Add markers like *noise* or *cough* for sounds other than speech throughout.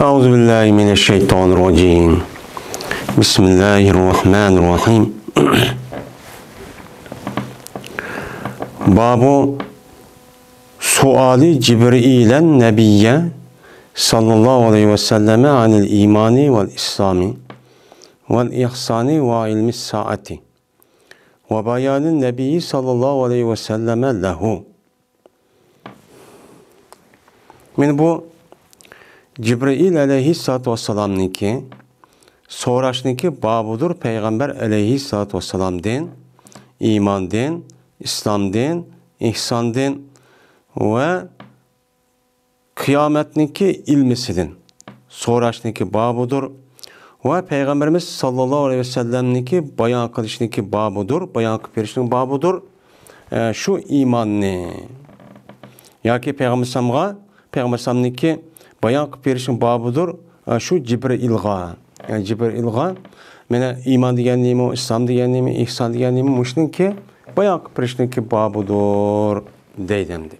أعوذ بالله من الشيطان الرجيم Babu suali Cibrilen Nebiye sallallahu aleyhi ve selleme anil imani vel İslami vel ihsani ve ilmi saati ve bayanin Nebiyi sallallahu aleyhi ve selleme lehu. Min bu Cibril aleyhissalatü vesselam'niki so'rashniki babudur payg'ambar alayhissalotu vassalom din iman din İslam din ihsan din ve va qiyomatniki ilmisi din so'rashniki babudur ve va payg'ambarimiz sollallohu alayhi vasallamniki bayon qilishniki babudur bayon qilib berishniki babudur shu ee, e, iymonni yoki payg'ambar Peygamber payg'ambar alayhisalomniki баягы кылып беришнең бабыдыр şu cibr ilga. Yani cibr ilga mene iman diyen neymi, İslam diyen neymi, ihsan diyen neymi muşnun ki bayağı kıpırışnın ki babudur deydim de.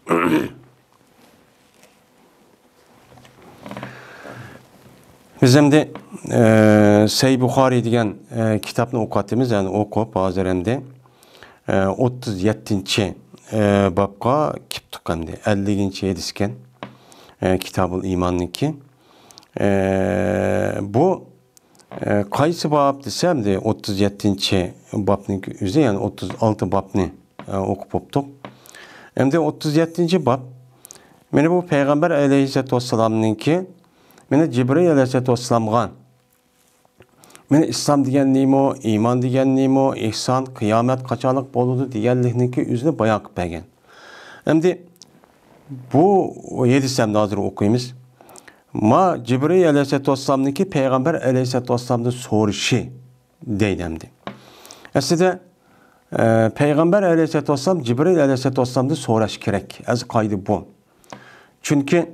Bizim de e, Sey Bukhari diyen e, kitabını okudığımız yani okup Azerem'de e, 37. E, babka kip tıkandı. 50. edisken e, Kitab-ı E, bu e, Kaysi bab desem de 37. babın üzü yani 36 babını e, okup optuk. Hem de 37. bab beni bu Peygamber aleyhisselatü vesselam'ınki meni Cibril aleyhisselatü vesselam'gan Beni İslam diyen nimo, iman diyen nimo, ihsan, kıyamet kaçalık boludu diyenlikniki üzünü bayak begen. Hem de bu yedi yedisem nazır okuyumuz. Ma Cibril aleyhisselatü ki Peygamber aleyhisselatü vesselam'ın soruşu deylemdi. Aslında e, e, Peygamber aleyhisselatü vesselam Cibril aleyhisselatü vesselam'ın soruş gerek. Az kaydı bu. Çünkü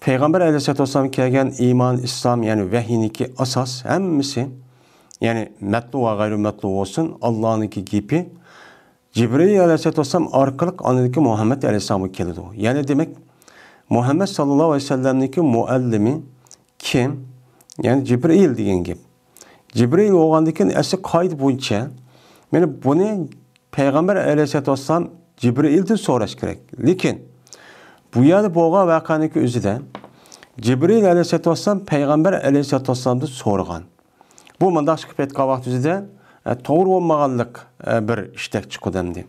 Peygamber aleyhisselatü vesselam kelgen iman, İslam yani vehiyinki asas hemmisi yani metlu ve metlu olsun Allah'ınki gibi Cibril aleyhissalatu vesselam arkalık anadaki Muhammed aleyhisselamı kelidi. Yani demek Muhammed sallallahu aleyhi ve sellem'deki muallimi kim? Yani Cibril degan gap. Cibril bo'lgandan asli qoid bo'yicha mana buni payg'ambar alayhissalatu vassalam Cibril'den so'rash kerak. Lekin bu yerda bo'lgan voqeaniki o'zida Cibril alayhissalatu vassalam payg'ambar alayhissalatu vassalamdan Bu mundaq chiqib ketgan vaqt o'zida toğru e, olmağanlık e, bir iştek çıkudam de.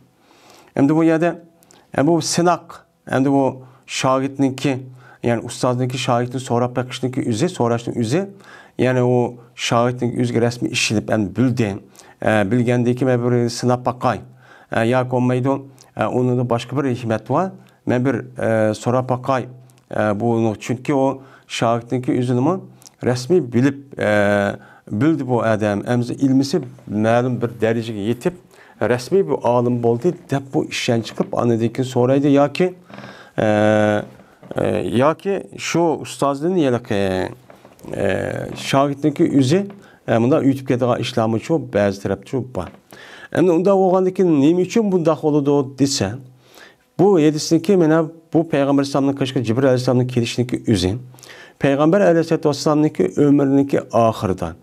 Hem de bu yada hem bu sınak hem de bu şahitninki yani ustazdaki şahitin sorap bakıştaki üze soraştın üze yani o şahitin üzge resmi işilip yani bildi e, bilgendeki men bir sınap bakay e, ya konmaydı e, onun da başka bir hikmet var men bir e, sorap bakay e, bu çünkü o şahitinki üzülümü resmi bilip e, bildi bu adam, əmzi ilmisi məlum bir dərəcəyə yetib, resmi bir alim oldu, dəb bu işdən çıxıb anadakı sonraydı ya ki, e, e, ya ki şu ustazlığın yelək e, e, şagirdinki üzü e, bunda yutub kediği çok çox, bəzi tərəfçi var. Əmdi onda oğandakı nimi üçün bundaq oludu desən, bu yedisini ki mənə bu Peygamber İslam'ın kaşkı Cibril Aleyhisselam'ın gelişindeki üzün, Peygamber Aleyhisselatü Vesselam'ınki ömrününki ahırdan,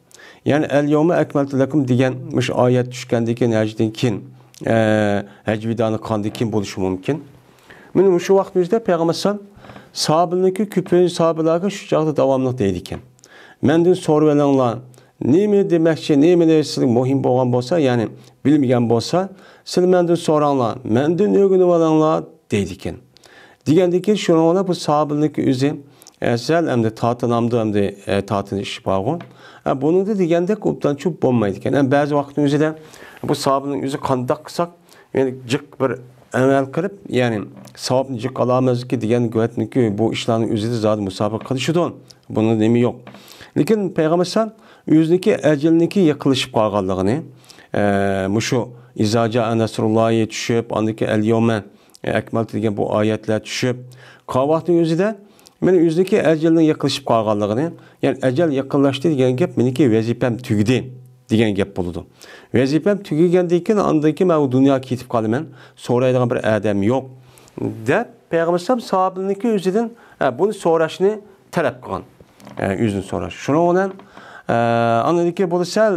yani el yevme ekmeltu lekum degenmiş ayet tushgandiki najdinkin hajvidani qandikin bo'lishi mumkin. Mana shu vaqtimizda payg'ambar sollallohu ki küpün e, sahabelerine şu çağda devamlı deydikken. Menden soruyorlar, ne mi demek ki, ne mi demek ki, muhim olan bolsa, yani bilmeyen bolsa, siz soranla, soranlar, menden ögünü olanlar deydikken. Digendeki şunu ona bu sahabelerindeki üzü, Ezel hem de tatın hem de tatın işi bağın. Bunun degəndə qopdan çox olmaydı ikən. Yani bəzi vaxtın özü də bu savabının özü qandaq qısaq, yəni cıq bir əməl qırıb, yani savabını cıq alamaz ki, degən güvətni ki, bu işlərin özü də zadı müsabiq qılışıdır. Bunun demi yok. Lakin Peyğəmbər sən özünüki əcəliniki yıqılışıb qalğanlığını, e, muşu izaca nəsrullahi düşüb, andakı əl-yomə, Ekmal degan bu oyatlar tushib qovaqni o'zida meni o'ziniki ajalning yaqinlashib qolganligini ya'ni ajal yaqinlashdi degan gap meniki vazifam tugdi degan gap bo'ladi vazifam tugagandan keyin andan keyin man bu dunyoga ketib qolaman so'raydigan bir odam yo'q deb payg'ambar alayhisalom sahobiniki o'zidan e, buni so'rashni talab qilgan e, o'zini so'rash shuning bilan andaniki e, bu sal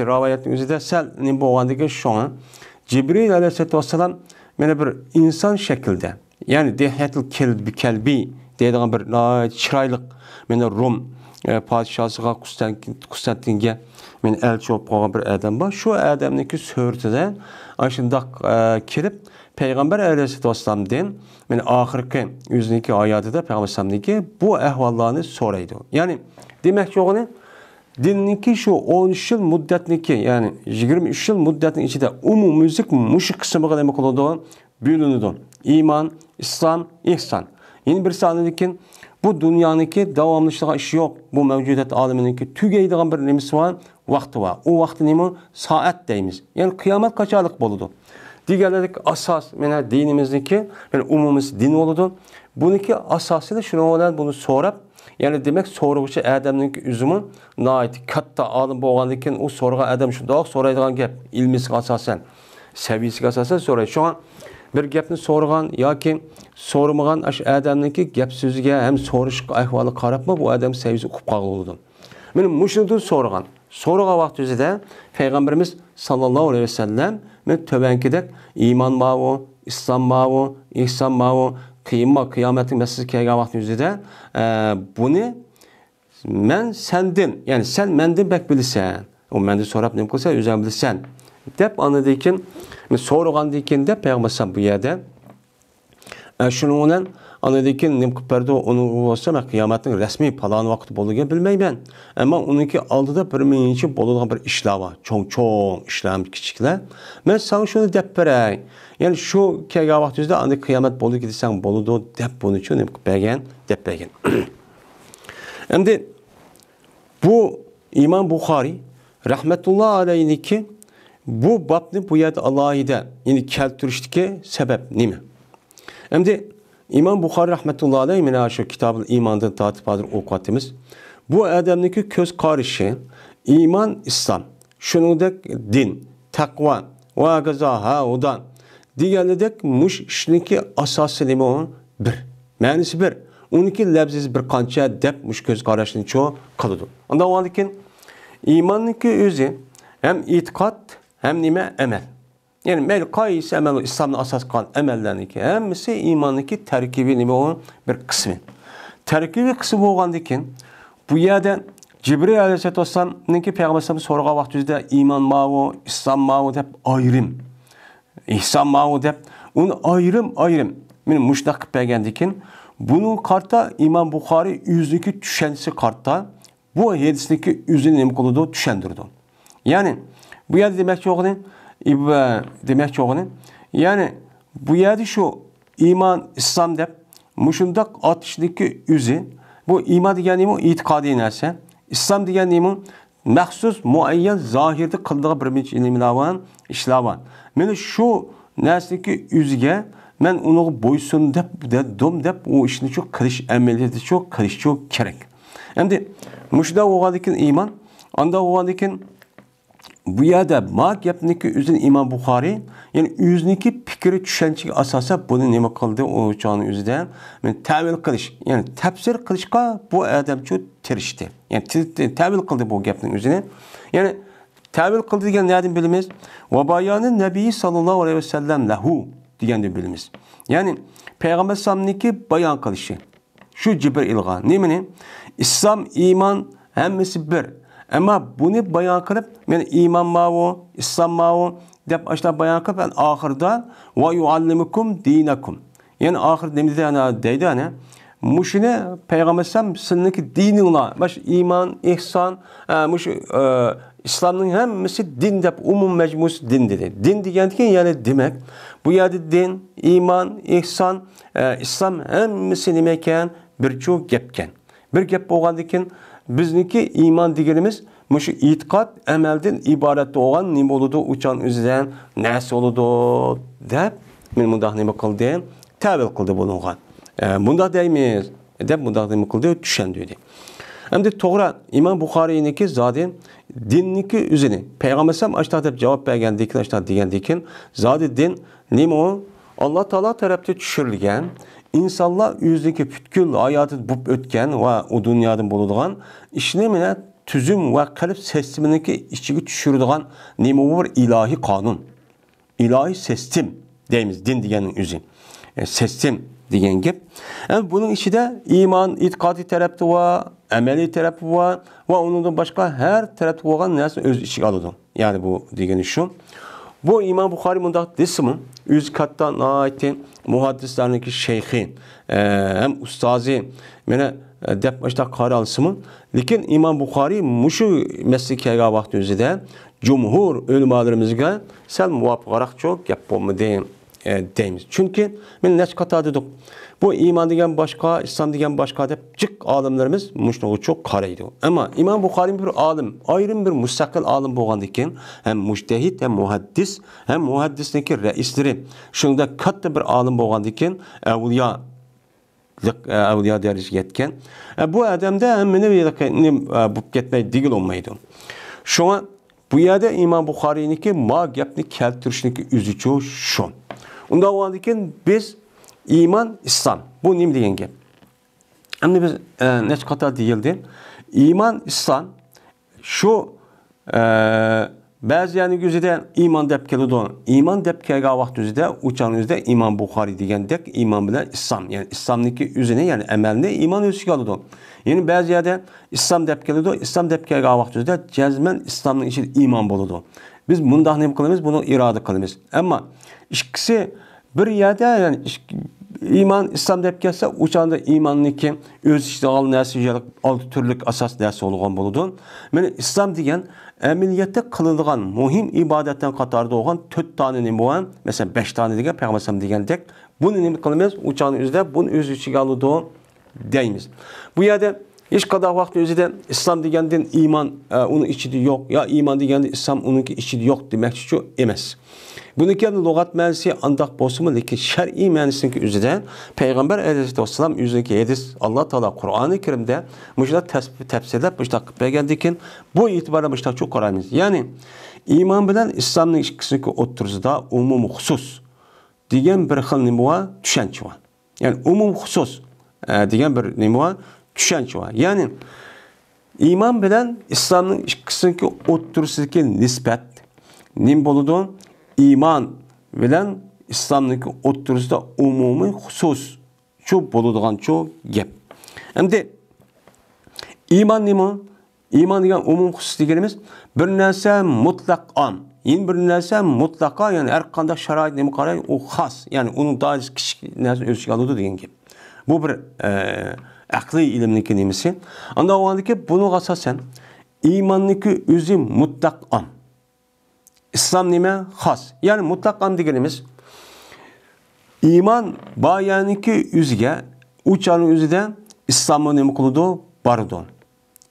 rivoyatni o'zida sal nima bo'lgandiki shuni jibril alayhisalotu vassalam mana bir inson shaklda ya'ni dehatul kelbi kalbiy деген бір чырайлық міне рум padişahsıga Konstantin'e men elçi olup qalan bir adam var. Şu adamniki sörtüden aşındaq e, kirip Peygamber Aleyhisselatü Vesselam'dan men ahirki yüzündeki hayatı da Peygamber Aleyhisselam'daki bu ehvallarını soraydı. Yani demek ki dinin ki şu 13 yıl müddetniki yani 23 yıl müddetin içinde umu müzik muşu kısmı kadar mı kılındı? Bölünüdü. İman, İslam, İhsan. yana birisi aytadiki bu dunyoniki davomlishlig'i ishi yo'q bu mavjudot oliminiki tugaydigan bir nimasi bor vaqti bor u vaqti nima soat deymiz ya'ni qiyomat qachonliq bo'ladi deganlarik asos mana dinimizniki yani umumimiz din bo'ladi buniki asosida shuni bilan buni so'rab ya'ni demak so'rg'uchi odamniki uzumi noit katta olim bo'lgandan keyin u so'rg'an odam shundoq so'raydigan gap ilmisiga asosan saviyasiga asosan so'raydi shunga bir gapni so'ragan yoki so'ramagan shu odamniki gap so'ziga ham so'rish ahvoli qarabmi bu adam savzi uqib qoldi men mushuni sorgan, so'ragan vaqt o'zida payg'ambarimiz sallallohu alayhi vasallam men tubankidek iymon mavu islom mavu ehson mavu qiyinma qiyomatning masjidga kelgan vaqt o'zida e, buni men sendin ya'ni sen mendin bak bilasan u mendan so'rab nima qilsa o'zing bilasan деп анадекин соорагандекин деп пайгамбар bu yerda shuning e, bilan anadekин nima onu berdi uni bo'lsa man qiyomatning vakti palon vaqti bo'lganini bilmayman ammo uniki oldida bir menimcha bo'ladigan bir ishlar bor cho'ng çok ishlar kichiklar man san shuni deb beray ya'ni şu kelgan vaqt yuzida ana qiyomat bo'ldi desang bo'ladi deb buni uchun nima qilib bergan deb bergan endi bu imom buxoriy rahmatulloh alayhniki bu bapni bu yad alayida yani keltürüşteki sebep nime? Emdi İmam Bukhari rahmetullahi aleyhi mina şu kitabı imandan tatip adır okuyatımız. Bu adamdaki köz karışı iman İslam, şunudek din, takva, ve gazaha udan. Diğerledek muş işinki asası nime Bir. Mənisi bir. Onunki lebziz bir kança depmiş köz karışını çoğu kalıdı. Onda o halde ki özü hem itikat hem nime? Emel. Yani melkayis emel İslamın asas kalan emellerindeki hemisi imandaki terkibi nime olan bir kısmı. Terkibi kısmı ki bu yerden Cibril Aleyhisselatü Vesselam'ınki Peygamber'e soruğa vakti yüzde iman mavu, İslam mavu deyip ayrım. İhsan mavu deyip onu ayrım ayrım. Meni muştak peygamberdikin. Bunun kartta İmam Bukhari yüzdeki düşensi kartta bu hadisindeki yüzünü ne kılıdı? Düşendirdi. Yani bu yerdi demek çoğunun, ibbe e, demek çoğunun. Yani bu yerdi şu iman, İslam dep, muşundak atışdaki yüzü, bu iman degenliğimin itikadi neyse, İslam degenliğimin məxsus müəyyən zahirdə qıldığı bir minç ilimlavan, işlavan. Məni şu ki üzgə mən onu boysun dəb, de dom dəb, o çok karış, qilish əməliyyəti çox qilish çox kerak. Endi müşdə oğadikin iman, anda oğadikin bu mak yerda magyapniki o'zini imom buxoriy ya'ni o'ziniki fikri tushanchiga bunu ne nima o u chog'ni yani tavil qilish ya'ni tafsir qilishga bu adam odamchu tirishdi ya'ni tavil qildi bu gapni o'zini ya'ni tavil qildi ne nereden bilimiz va bayoni nabiy ve alayhi vasallam lahu deganda bilimiz ya'ni Peygamber payg'ambar alayhissalomniki bayon qilishi shu jibril ilg'on ne İslam iman hammasi bir ama bunu bayan kılıp, yani iman mavu, İslam mavu, deb aşla bayan kılıp, yani ahırda ve yuallimukum dinakum. Yani ahir demizde yani deydi hani. Muşine Peygambersem Sam ki dininla, baş iman, ihsan, e, muş e, İslam'ın hemmisi din deb umum mecmus din dedi. Din diyendiki yani demek. Bu yerde din, iman, ihsan, e, İslam hemmisi demekken bir çoğu gepken. Bir gep bo'lgandan keyin bizniki iymon deganimiz mushu e'tiqod amaldan iborat bo'lgan nima bo'ladi uchan o'zidan nas bo'ladi deb men bundoq nima qildim tavil qildi bo'lingan bundoq deymiz deb bundoq nima qildi tushundi e, e, dedi endi to'g'ri imom buxoriyniki zodi dinniki o'zini payg'ambar ham ashta deb javob bergandekin ashta degandekin zodi din nima Allah alloh taolo tarafdan insanlar yüzdeki pütkül hayatı bu ötken ve o dünyadan bulunduğun işlemine tüzüm ve kalp sestimindeki içi düşürdüğün nemi var ilahi kanun. İlahi sestim deyimiz din diyenin yüzü. E, sestim degan gap yani e, buning ichida iymon e'tiqodiy tarafda va amaliy tarafi va va undan başka her tarafda bo'lgan narsa öz ichiga oladi ya'ni bu degani şu. Bu İmam Bukhari Mundat Dism'ın üz kattan naiti muhaddislerindeki şeyhi e, hem ustazi mene dep başta karalsımın. Lakin İmam Bukhari muşu meslike vakti üzere cumhur ölmalarımızga sen muvaffakarak çok yapmamı deyim e, deyimiz. Çünkü ben neç kata dedik. Bu iman degan boshqa, islom degan boshqa deb jiq olimlarimiz mushunga çok qaraydi. Ammo Imom Buxoriy bir alim ayrim bir mustaqil alim bo'lgandan hem mujtahid, hem muhaddis, hem muhaddisniki reisleri. Şunda katta bir olim bo'lgandan keyin avliyo avliyo darajasiga yetgan. E, bu adamda hem meni e, bo'lib ketmay digil olmaydı. Şu an bu yerda Imom Buxoriyniki ma gapni keltirishlikka uzuchi shu. Unda bo'lgandan biz İman, İslam. Bu nimdi yenge. Şimdi biz e, neç kata değildin. İman, İslam şu e, bazı yani güzide iman depkeli don. İman depkeli vaqt üzüde uçan üzüde İman Bukhari degen dek iman bile İslam. Yani İslam'daki üzüne yani emeline iman özgürlü don. Yani bazı yerde İslam depkeli don. İslam depkeli vaqt üzüde cezmen İslam'ın içi iman bolu don. Biz bundan ne kılımız? Bunu irade kılımız. Ama ikisi bir yerda ya'ni iymon islom deb kelsa o'shanda iymonniki o'z ichida ol narsa olti turlik asos narsa bo'lgan bo'ladi mana İslam degan emniyette qilinadigan muhim ibadetten ibodatdan qatorida bo'lgan to'rt tona nima bo'lgan masalan besh tona degan payg'ambar degandek bunu nima qilamiz o'shani o'zida buni o'z ichiga oladi deymiz bu yerda hiç kadar vakti özüden İslam degenden iman e, onun içidi yok. Ya iman degende İslam onunki içidi yok demek şu emez. Buniki yani lügat mənisi andaq bolsunmu, lekin şər'i mənisinki üzrədən Peyğəmbər əleyhissalam üzrəki hadis Allah Taala Qurani Kərimdə müjdə təfsirləb müjdə bəgəndikin bu etibarla müjdə çok qorayımız. Yani iman bilen İslamın ikisini oturuzda umum xüsus degan bir hal nima düşen var. Ya'ni umum xüsus e, degan bir nima түшәнче бар. Яғни иман белән исламның икесенеке оттырсызки нисбәт ним iman Иман İslam'ın исламныңки оттырсызда умумий хусус чу болудыган чу геп. Әмде iman нима? İman degen umum husus degenimiz bir näse mutlak an. Yin bir näse mutlaka yani erkanda qanday şarait nemi qaray o xas. Yani onun daha kichik näse özüge alıdı degen gep. Bu bir e, akli ilimniki nimisi. Anda ki bunu asasen imanniki üzü mutlak an. İslam nime has. Yani mutlak an digerimiz iman bayaniki üzüge uçanın üzüde İslam'ı nemi kuludu barudon.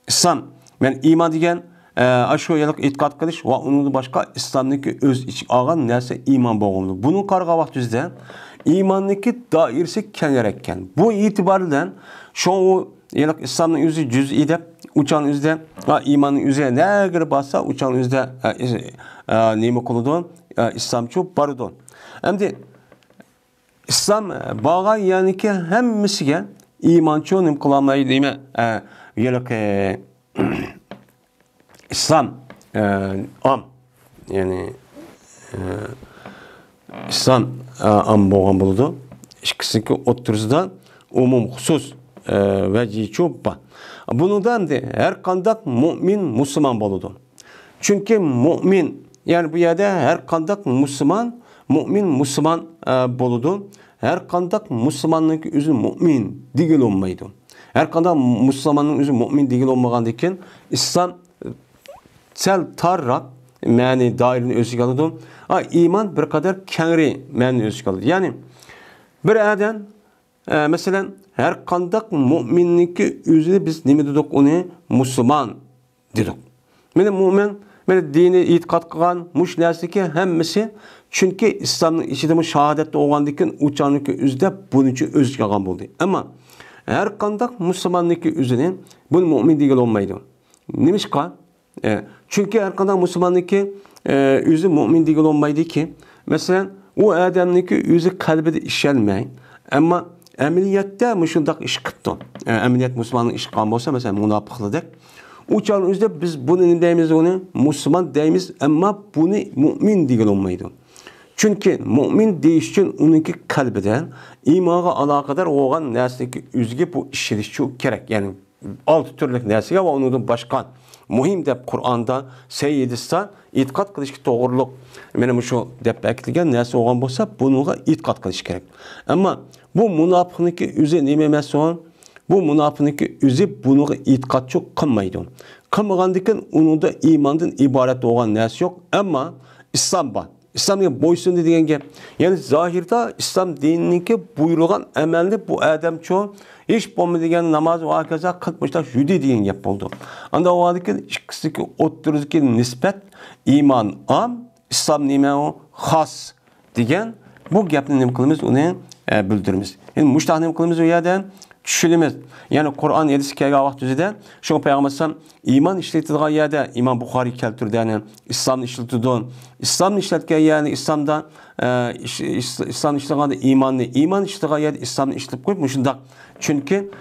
İslam yani iman digen e, aşoyalık itiqat qilish va undan boshqa islomniki o'z ichiga olgan narsa iymon bog'liq buni qarg'avoq tuzda imandaki dairesi kenerekken. Bu itibardan şu yani İslam'ın yüzü cüz'ide, uçan yüzde, imanın yüzüne ne göre bassa uçan yüzde e, konudun, e, İslamçı barudun. Hem de İslam e, bağı yani ki hem misige imançı onun kullanmayı deyme e, yelak *clears throat* e, İslam am yani e, ислам ам болған болды ішкісікі отырызда умум хусус вәжи э, чуппа бұныдан де әр қандақ мұмин мұсылман болуды чүнки мұмин яғни бұл жерде әр қандақ мұсылман мұмин мұсылман э, болуды әр қандақ мұсылманның өзі мұмин деген болмайды әр қандақ мұсылманның өзі мұмин деген болмағандықтан ислам сәл тарырақ мәні дайырын өзіге алыды. А иман бір қадар кәңірі мәнін өзіге алыды. Яғни бір әден, ә, мәселен, әр қандақ мұминнікі өзіне біз неме дедік, оны мұсылман дедік. Мені мұмен, мені дini itiqat қылған мұш нәрсеке әммісі, чүнкі İslamның ішіде мұ шахадетті оғандекен ұчаныкі үзде бұнынчы өзіге алған болды. Әмі әр қандақ мұсылманныкі өзіне бұл мұмин деген olmaydı. Немішқа? Çünkü chunki har e, qanday musulmonniki o'zi mo'min deyilolmaydiki masalan u odamniki o'zi qalbida ishonmang ammo amaliyotda shundoq ish e, qilibdi amaliyot ameliyat ishi qilgan bo'lsa masalan munofiqlikdek u çağın özde biz bunu ne deyimiz onu? Müslüman deyimiz ama bunu mümin değil olmaydı. Çünkü mümin deyiş için onunki kalbiden imağa alakadar olan nesli ki üzge bu işleriş çok gerek. Yani altı türlük nesine ve onun başkan muhim deb Kur'an'da sayyidistan şey itikat qilishga to'g'riliq mana shu deb aytilgan narsa bo'lgan bo'lsa, bunga e'tiqod qilish kerak. Ammo bu munofiqniki o'zi nima emason? Bu munofiqniki o'zi bunga e'tiqodchi qilmaydi. Qilmagandikin unida iymondan iborat bo'lgan narsa yo'q, ammo islom bor. İslam'a boysundu deyen gel. Yani zahirde İslam ki buyrulan emelli bu adam çoğun 이십 본문에 namaz ve akaza 40mışlar yüde deyin gap oldu. Anda o ki ikisiki ki nispet iman am, İslam nime o has degan bu gapni nima qilamiz uni e, bildiramiz. Endi mushtahni nima qilamiz u yerda tushunishimiz ya'ni qur'on hadisga vaqtida shu payg'ambar iman iymon e, yerde iman Bukhari keltirdi ya'ni islomni ishlatudin islomni ishlatgan ya'ni islomda islomni ishlaganda iymonni iymon ishlagan yerda islomni ishlatib qo'yib shundoq Çünkü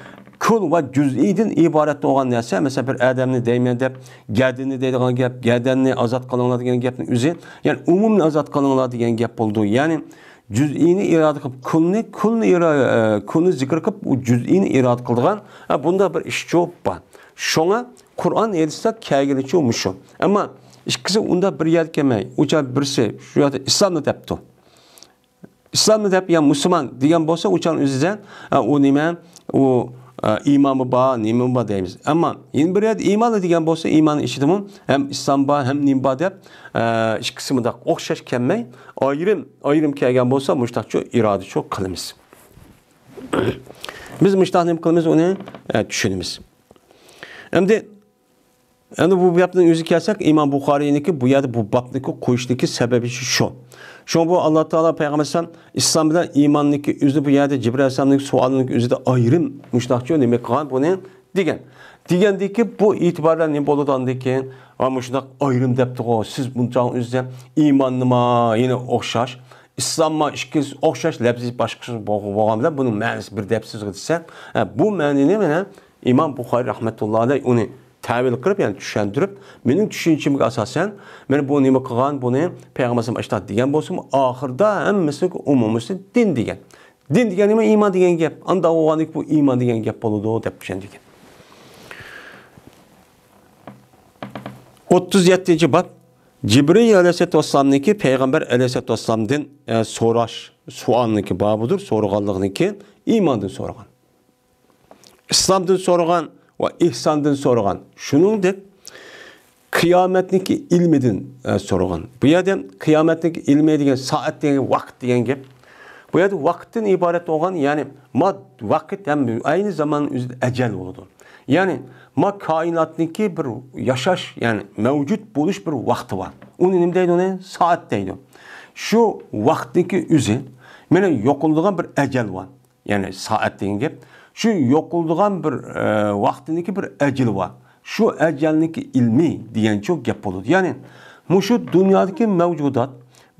kul ve cüz'idin ibaret olan neyse, mesela bir adamını deymeyen deyip, gedini deydiğen gerdini azat kalınlar degen gepin üzeri, yani umumni azat kalınlar degen gep olduğu, yani Cüzini жүзүйни ирада кылып күнү күн күнү зикр кылып жүзүйни ирада кылдыган bunda bir иш жок бар шоңа qur'on hadisda kelgunicha mushu ammo ikkisi unda bir yerga kelmay o'sha birsi shu yerda islomni debdi islomni deb ya Müslüman, degan bo'lsa o'shan o'zida u nima o имамы ба нимим ба дейбиз амма эми бир иманы деген болсо иман ичидими эм ислам ба эм ним ба деп ичкиси мындай окшош келмей айрым айрым келген болсо муштакчу ирадычу кылабыз биз муштак ним кылабыз уну түшүнүбүз эмди yani bu buyapdan o'zi kelsak, Imom Buxoriyniki bu yerda bu bobniki qo'yishniki sababi şu. Şu bu Allah Teala Peygamber payg'ambarsan islom imanlık ki o'zi bu yerda Jibril alayhisolamning ayrım o'zida ayrim mekan nima qilgan buni degan. ki bu itibarla e'tiborlar nima bo'ladigandan keyin va mushunaq ayrim debdi o siz bunchalik o'zida iymon nima, yana o'xshash, islomma ikkisi o'xshash labzi boshqasi bo'lgan bilan buning ma'nosi bir debsiz desa, bu ma'noni ne Imom Bukhari rahmatullohi alayhi uni tavil qilib ya'ni tushuntirib mening tushunchimga asosan men bu nima qilgan buni payg'ambarim aytdi degan bolsam, oxirida hammasi umumisi din degan din degan nima iymon degan gap Onda olgandik bu iymon degan gap bo'ladi deb tushundik 37 yettinchi bob jibril alayhisalotu vassalomniki payg'ambar alayhisalotu e, so'rash suolniki bobidir so'raganliqniki iymondan so'ragan islomdan so'ragan ve ihsandan Şunun Şuningdek qiyomatniki ilmidin e, sorugan. Bu yerda qiyomatniki ilmi diye saat diye vakt degan gap. Bu yerda vaktin iborat olan ya'ni ma vakit ham aynı zaman o'zida ecel bo'ladi. Ya'ni ma koinotniki bir yaşaş ya'ni mevcut buluş bir vaqti bor. Uni nima deydi uni? Soat deydi. Shu vaqtniki o'zi meni yo'qiladigan bir ecel var. Ya'ni saat degan gap shu yo'qildigan bir e, vaqtiniki bir ajl Şu shu ajalniki ilmiy degancha gap bo'ladi ya'ni mushu dünyadaki mevcudat,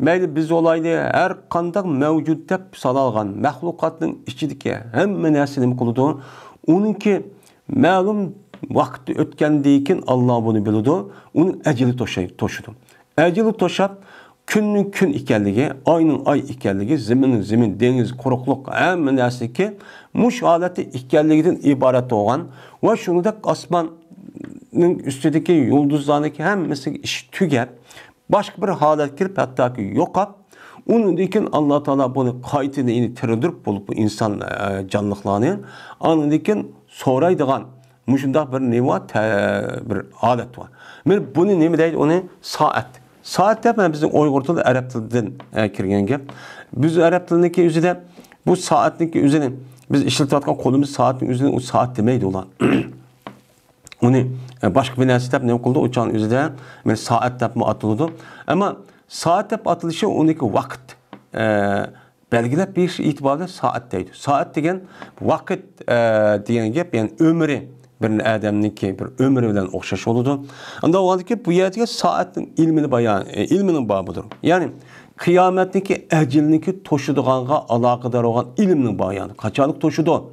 mayli biz olayli har qandaq mavjud deb sanalgan maxluqotning ichidagi hamma narsa nima qiladi uniki ma'lum vaqt o'tgandan keyin Alloh buni biladi uni ajli to'shaydi to'shidi ajli to'shab künün kün ayının ay ekanligi zeminin zemin, ekanligi zaminning zamin dengiz quruqliq hamma narsaniki mush holati ekanligidan iborat bo'lgan va asmanın üstündeki ustidagi hem mesela iş tugab başka bir holat kirib hattoki yo'qolib Onun dikin Allah Teala bunu kayıtını ini tirildirip bulup bu insan e, canlıklarını onun için soraydıgan muşunda bir neva bir adet var. bunu ne deydi onu saat. Saat mana bizning Uyg'ur tili arab tilidan e, kirgan gap. Biz arab tiliniki de bu saatlik o'zini biz ishlatayotgan qo'limiz soatning o'zini u soat demaydi ular. *clears throat* Onu e, başka bir narsa deb nima qildi? O'chani o'zida men soat deb Ama Ammo soat deb atilishi vakit vaqt e, belgilab berish e'tiborida soat deydi. Soat degan vaqt degan gap, ya'ni umri bir adamniki bir ömrü bilen okşaş олуды Onda o ki bu сааттың saatin ilmini bayan, бабыдыр e, яғни babıdır. Yani тошыдығанға алақыдар оған alakadar olan ilminin тошыды Kaçanlık toşudu.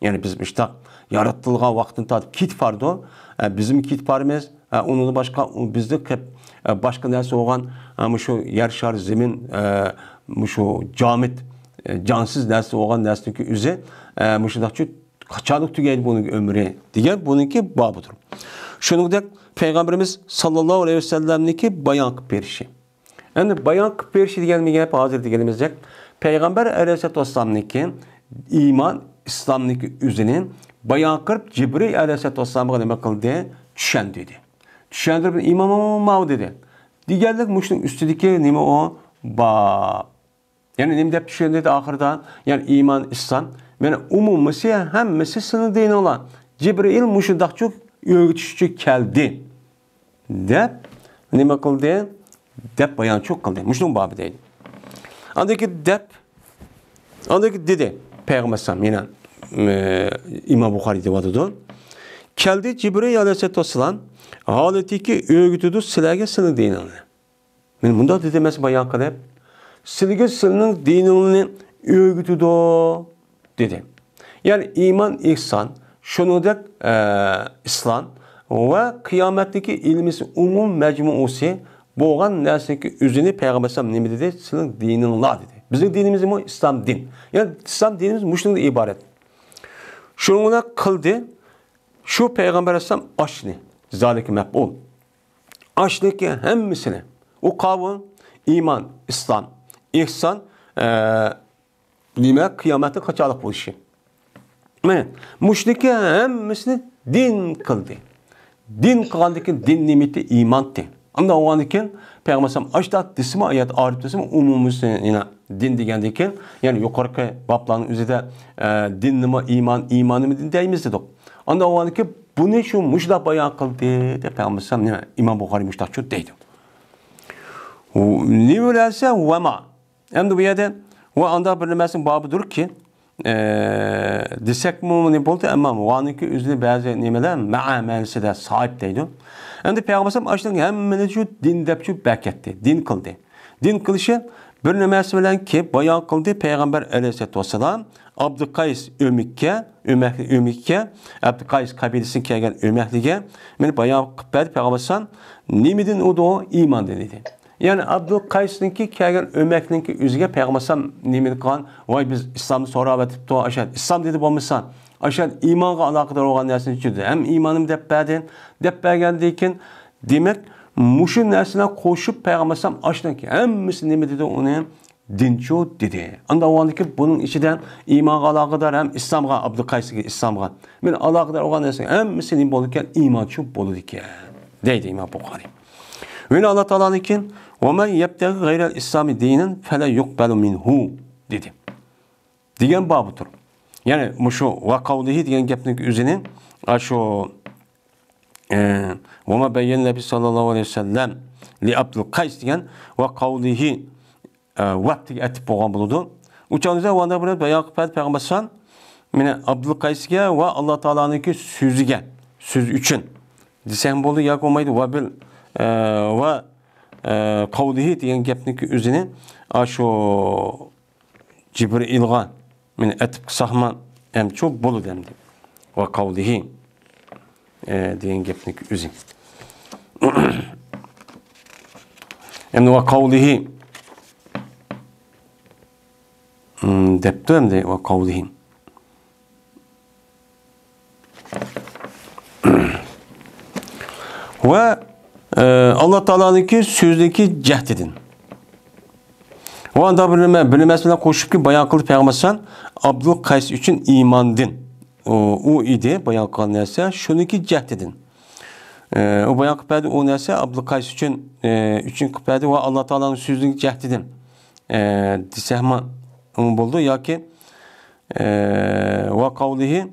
Yani bizim işte yaratılgan vaktin tadı kit vardı. E, bizim kit varmez. E, onun başka bizde hep yer zemin e, qachonlik tugaydi buning umri degan buniki bobidir shuningdek payg'ambarimiz sallallohu alayhi vasallamniki bayon qilib berishi endi bayon qilib berishi degan gap hozir deganimizdek payg'ambar alayhisalotu vassalomniki iymon islomniki o'zini bayon qilib jibril alayhisalotu vassalomga nima qildi tushandirdi tushandirib imom dedi deganlik mushuning ustidagi nima o bob ya'ni nima deb tushunadi oxirida ya'ni iman islom Мәне уму месе һәм месе сыны дейін ола. Жебреил мушыдақчук öğütüşçü keldi. Dep, ne bakıldı? Dep bayan çok kaldı. Muşlum babı deydi. Andaki dep, andaki dedi. Peygamber Sam yine e, İmam Bukhari devadıdı. Keldi Cibril Aleyhisselatü Vesselam haletiki öğütüdü silahı sını dinini. Men bunda dedi mesela bayan kadar. Silahı sının dinini öğütüdü dedi. Yani iman, ihsan, şunudak e, islam ve kıyametteki ilmisi umum mecmuusi boğan nerseki üzerine Peygamber Sallam ne dedi? Senin dininla dedi. Bizim dinimiz mi? İslam din. Yani İslam dinimiz muşluğunda ibaret. Şununa kıldı. Şu Peygamber Aleyhisselam aşni. Zalike meb'ul. Aşniki hemmisini. O kavun iman, İslam, ihsan, e, Demak, qiyomatni qacholiq bo'lishi. Mana mushrika hammasini din qildi. Din kaldı ki din nimati iymondir. Unda olgan ekan payg'ambar ham ashtat desmi ayet, orib desmi umumisi yana din degandan keyin, ya'ni yuqorgi boblarning o'zida e, din nima imanı mı din deymiz dedik. Unda olgan ekan buni shu mushda bayon qildi deb payg'ambar ham nima Imom Buxoriy mushtaqchi deydi. U nimalarsa vama. Endi bu yerda ve anda bir nemesin dur ki e, desek mu ne boldu ama ki üzüne bazı nemeler ma'a menisede sahip deydi. Endi Peygamberim aşının hem şu din dep şu beketti, din kıldı. Din kılışı bir nemesi bilen ki bayağı kıldı Peygamber aleyhisselatü vesselam Abdülkays Ömükke, Ömehli Ömükke, Abdülkays kabilesinin kelgen Ömehli'ge, beni bayağı kıpbedi Peygamberim, nimidin o da o iman dedi. Yəni Abdul Qaysninki ki, əgər Öməkninki üzgə peyğəmbərəm nimin qan, vay biz İslamı sonra və tipto aşad. İslam dedi bolmasan, aşad imanğa əlaqədar olan nəsin üçündür. Həm imanım dəbbədin, dəbbəgəndikən demək muşu nəsinə qoşub peyğəmbərəm aşdan ki, həmmisi nimi dedi onu dinçu dedi. Anda o ki bunun içidən imanğa əlaqədar həm İslamğa Abdul Qaysninki İslamğa. Mən əlaqədar olan nəsin həmmisi nim bolukən imançu boludikən. Deydi İmam Buxari. Ve Allah Teala'nınkin وَمَنْ يَبْتَغِ غَيْرَ İslami dinin fele يُقْبَلُ minhu dedi. Diyen babıdır. Yani şu vakavlihi diyen gepnik üzerinin şu وَمَا بَيَّنْ نَبِي sallallahu aleyhi ve sellem li abdul kays diyen vakavlihi e, vakt diye etip boğan buludu. Uçağınıza vanda bırak ve yakıp peygamber sallallahu Mine Abdülkaysige ve Allah Teala'nınki sözüge, söz üçün. Disembolu yak olmaydı ve bil e, ve kavlihi ee, diyen gepniki üzini aşo Cibril min etip sahman em çok bolu demdi. E, *clears throat* ve kavlihi mm, diyen gepniki üzin. Yani ve kavlihi depti hem *clears throat* de ve kavlihi ve ee, Allah Teala'nınki sözdeki cehd edin. O anda bilme, bilmesine koşup ki bayan kılıp peygambersen Abdul Kays için imandın. O, o idi bayan kılıp neyse. Şunu ki cehd edin. E, o bayan kılıp o neyse Abdul Kays için e, üçün kılıp ve Allah Teala'nın sözünü cehd edin. E, Disehma buldu ya ki e, ve kavlihi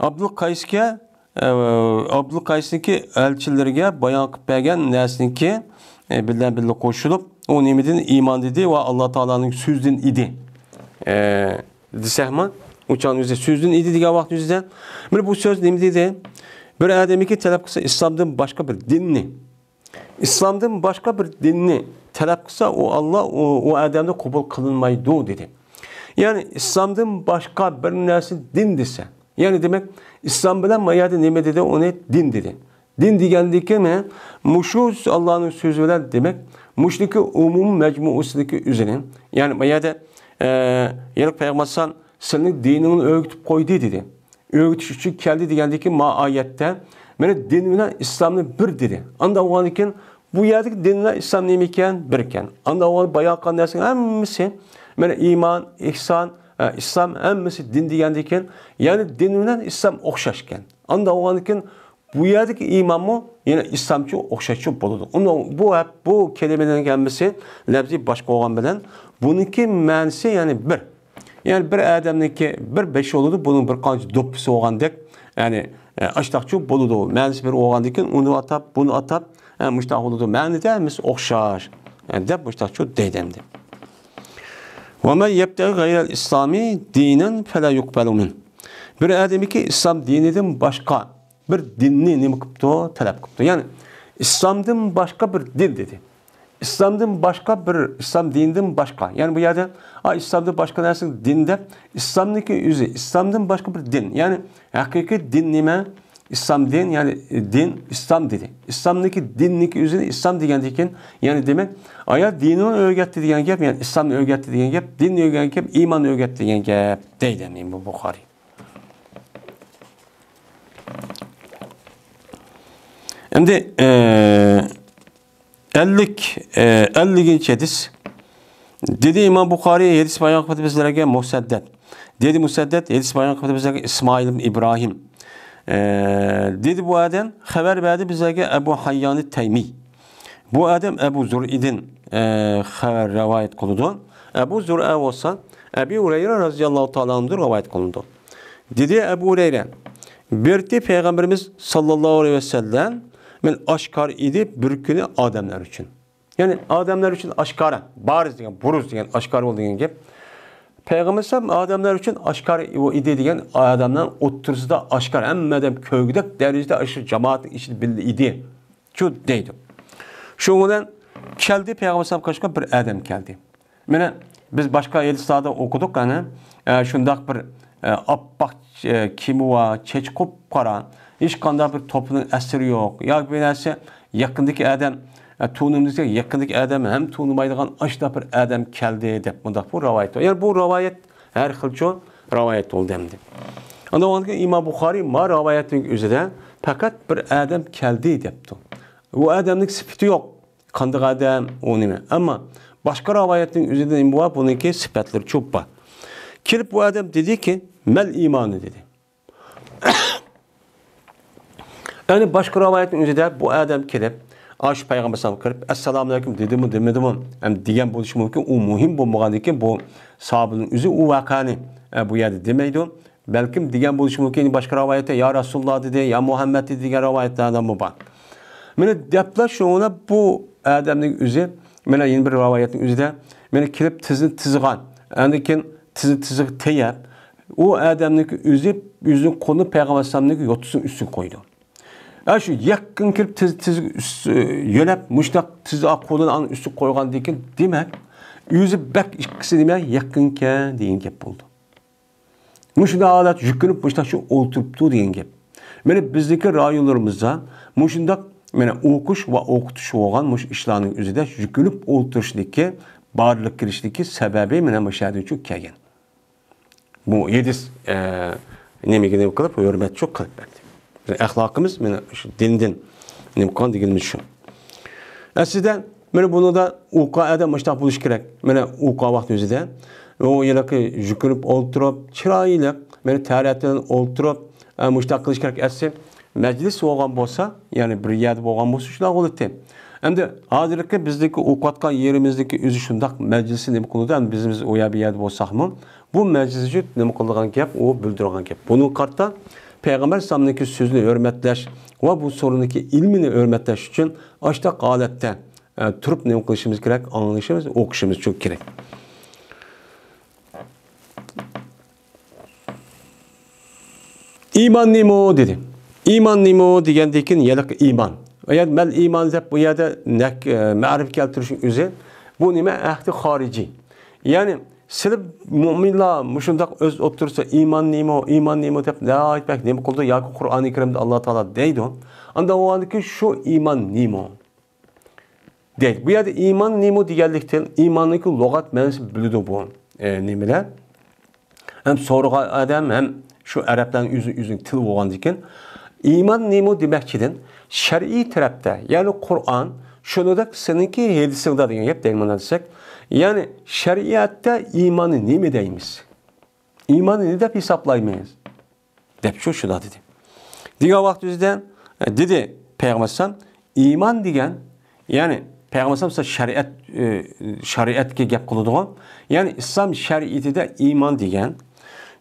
Abdul Kays'ke ee, Ablukays'taki elçilerge bayak pegen nesniki e, birden birle koşulup o nimetin iman dedi ve Allah Teala'nın süzdün idi. E, ee, Disehman uçan yüzde süzdün idi diye vakti yüzden. Böyle bu söz nimi dedi. Bir ki talep kısa İslam'dan başka bir dinli. İslam'dan başka bir dinli talep kısa o Allah o, o ademde kabul kılınmaydı dedi. Yani İslam'dan başka bir nesil din dese yani demek İslam bilen mayadi nime dedi o ne? Din dedi. Din degandiki mana mushu Allohning so'zilar demek. mushniki umum majmuusidagi üzerine. ya'ni mayada e, yana payg'ambar senin diningni o'rgatib qo'ydi dedi o'rgatish uchun keldi degandiki ma oyatda mana din bilan islomni bir dedi anda olgan ekan bu yerdagi din bilan islom nima ekan bir ekan anda olgan boyagi qanday hammasi mana iymon ihson e, İslam emmesi din diyendiyken yani dininden İslam okşaşken anda oğanıkken bu yerdeki imamı yine İslamcı okşaşçı buludu. Onun bu hep bu kelimelerin gelmesi lebzi başka olan bilen bununki mensi yani bir. Yani bir ki bir beşi olurdu bunun bir kancı olan oğandık. Yani e, açtaqçı buludu. mensi bir olan oğandıkken onu atap bunu atap yani e, müştah olurdu. Məni de mis okşar. Yani de müştahçı deydemdi. وَمَنْ يَبْدَغِ غَيْرَ الْاِسْلَامِ دِينًا فَلَا يُقْبَلُ مِنْ Bir adamı ki İslam dininden başka bir dinini ne kıptı Talep kıptı. Yani İslam'dan başka bir din dedi. İslam'dan başka bir, İslam dininden başka. Yani bu yerde a, İslam'dan başka dersin dinde, İslam'daki yüzü, İslam'dan başka bir din. Yani hakiki din nime? İslam din yani e, din İslam dili. İslamdaki dinlik üzerine İslam degan ekan, ya'ni demak, oyat dinni o'rgatdi degan gap, ya'ni islomni o'rgatdi degan gap, dinni o'rgatgan gap, iymonni o'rgatdi degan gap deydi Imom Buxoriy. Endi ellik 50-chi e, hadis. Dedi İmam Bukhari hadis bayon qilib bizlarga Musaddad. Dedi Musaddet hadis bayon qilib bizlarga İsmail İbrahim ee, dedi bu adam haber verdi bize ki Ebu Hayyan-ı Teymi. Bu adam Ebu Zur'idin e, haber rivayet kuludu. Ebu Zur'a olsa Ebu Hureyre radıyallahu ta'ala'nındır rivayet kuludu. Dedi Ebu Hureyre Birti Peygamberimiz sallallahu aleyhi ve sellem men aşkar idi bir günü adamlar için. Yani adamlar için aşkara, bariz degen, buruz degen, aşkar olduğu gibi Peygamber sallam adamlar için aşkar idi deydigan adamların o'ttirisida aşkar hammadam köyde darajada shu jamoat ichida bildi idi, Shu deydi. Shundan keldi Peygamber sallam qashqa bir adam geldi. Mana biz boshqa elstlarda o'qidik ana shundoq e, bir oppoq e, e, kiyimi va chech qop qora, hech qanday bir topining eseri yok ya bir narsa yakındaki adam Tunumuzda yaqindik adam hem tunimaydigan ashda bir adam keldi deb bundaq bu rivoyat. Ya'ni bu rivoyat her kılço jo'n rivoyat bo'ldi endi. Ana ondan İmam Buxoriy ma rivoyatning üzerinde faqat bir adam keldi debdi. Bu adamlık sifati yok Qandiq adam u ama başka boshqa üzerinde o'zida nima bor? Buningki sifatlari ko'p bor. Kirib bu adam dedi ki mel imanı dedi. *coughs* Yani başka rivayetin üzerinde bu adam kelip aş payg'ambar alayhisalom kirib assalomu alaykum dedimi demadimi degan bo'lishi mumkin u muhim bo'lmagandan bu sahobaning o'zi u vaqani e, bu yerda demaydi balkim degan bo'lishi mumkin başka rivoyatda ya rasululloh dedi ya Muhammed dedi diğer rivoyatlardan bu bor mana gaplar shuna bu odamning o'zi mana yana bir rivoyatning o'zida mana kirib tizni tizg'an Endikin keyin tizni tizib O u odamniki o'zi o'zini qo'lini payg'ambar alayhisalomniki yo'tisining ustiga Әші еккін кіріп тіз тіз yönep мұштақ тіз ақ қолын аны үсті қойған деген yüzü bek ikisi demək yakınken deyin gap oldu. Muşunda adet yükünüp muşunda şu oturttu deyin gap. Mene bizdeki rayonlarımızda muşunda mene okuş ve okutuş olan muş işlerinin üzerinde yükünüp oturuşdaki barlık girişdeki sebebi mene müşahede çok kegin. Bu yedis e, ne mi gidip kılıp hürmet çok kılıp verdi əxlaqımız yəni dindin imkan digilmiş şu. Əslində e, Mən bunu da UKA'da maçta buluş gerek. Mən UK vaxt özü də o yerəki jükürüb olturub, çirayılıq, mən təriyətdən olturub, e, maçta qılış gerek. Aslında, məclis olğan bolsa, yani bir yerdə olğan bolsa şuna olurdu. Endi hazırki bizdeki ukatqa yerimizdeki üzü şundaq məclisi nima qıldı? Endi bizimiz oya bir yerdə bolsaqmı, bu məclis üçün nima qılğan gap, o bildirgan gap. Bunun qarta Peygamber sallamındaki sözünü örmetleş ve bu sorundaki ilmini örmetleş için açta qalətdə e, turib ne qilishimiz kerak, anglashimiz, o'qishimiz uchun kerak. İman nimo dedi. İman nimo degandan yaliq iman. Yani mel iman deb bu yerda e, ma'rif keltirishning o'zi bu nime ahdi xorijiy. Ya'ni silib mo'minlar mushundoq o'z o'tirsa iymon nemo iymon nemo deb la aytmak nima qildi yoki qur'oni karimda Allah taolo deydi Anda andaki şu iman nimo. Değil. bu yerda iymon nemo deganlikdan iymonniki logat manisi biladi bu e, nimalar Hem so'ragan adam hem şu arablarni yüzün yüzün til bo'lgandan keyin nimo nemo demakchidan shar'iy tarafda ya'ni Kur'an şunu da seninki shunidek seniki hadisingda degan gap deyman desak yani şeriatta imanı ne mi deyimiz? İmanı ne de hesaplaymayız? Dep çoşuda dedi. Diğer vakti yüzden e, dedi Peygamber iman diyen yani Peygamber size şeriat e, şeriatga gap qiladigan, ya'ni islom shariatida iymon degan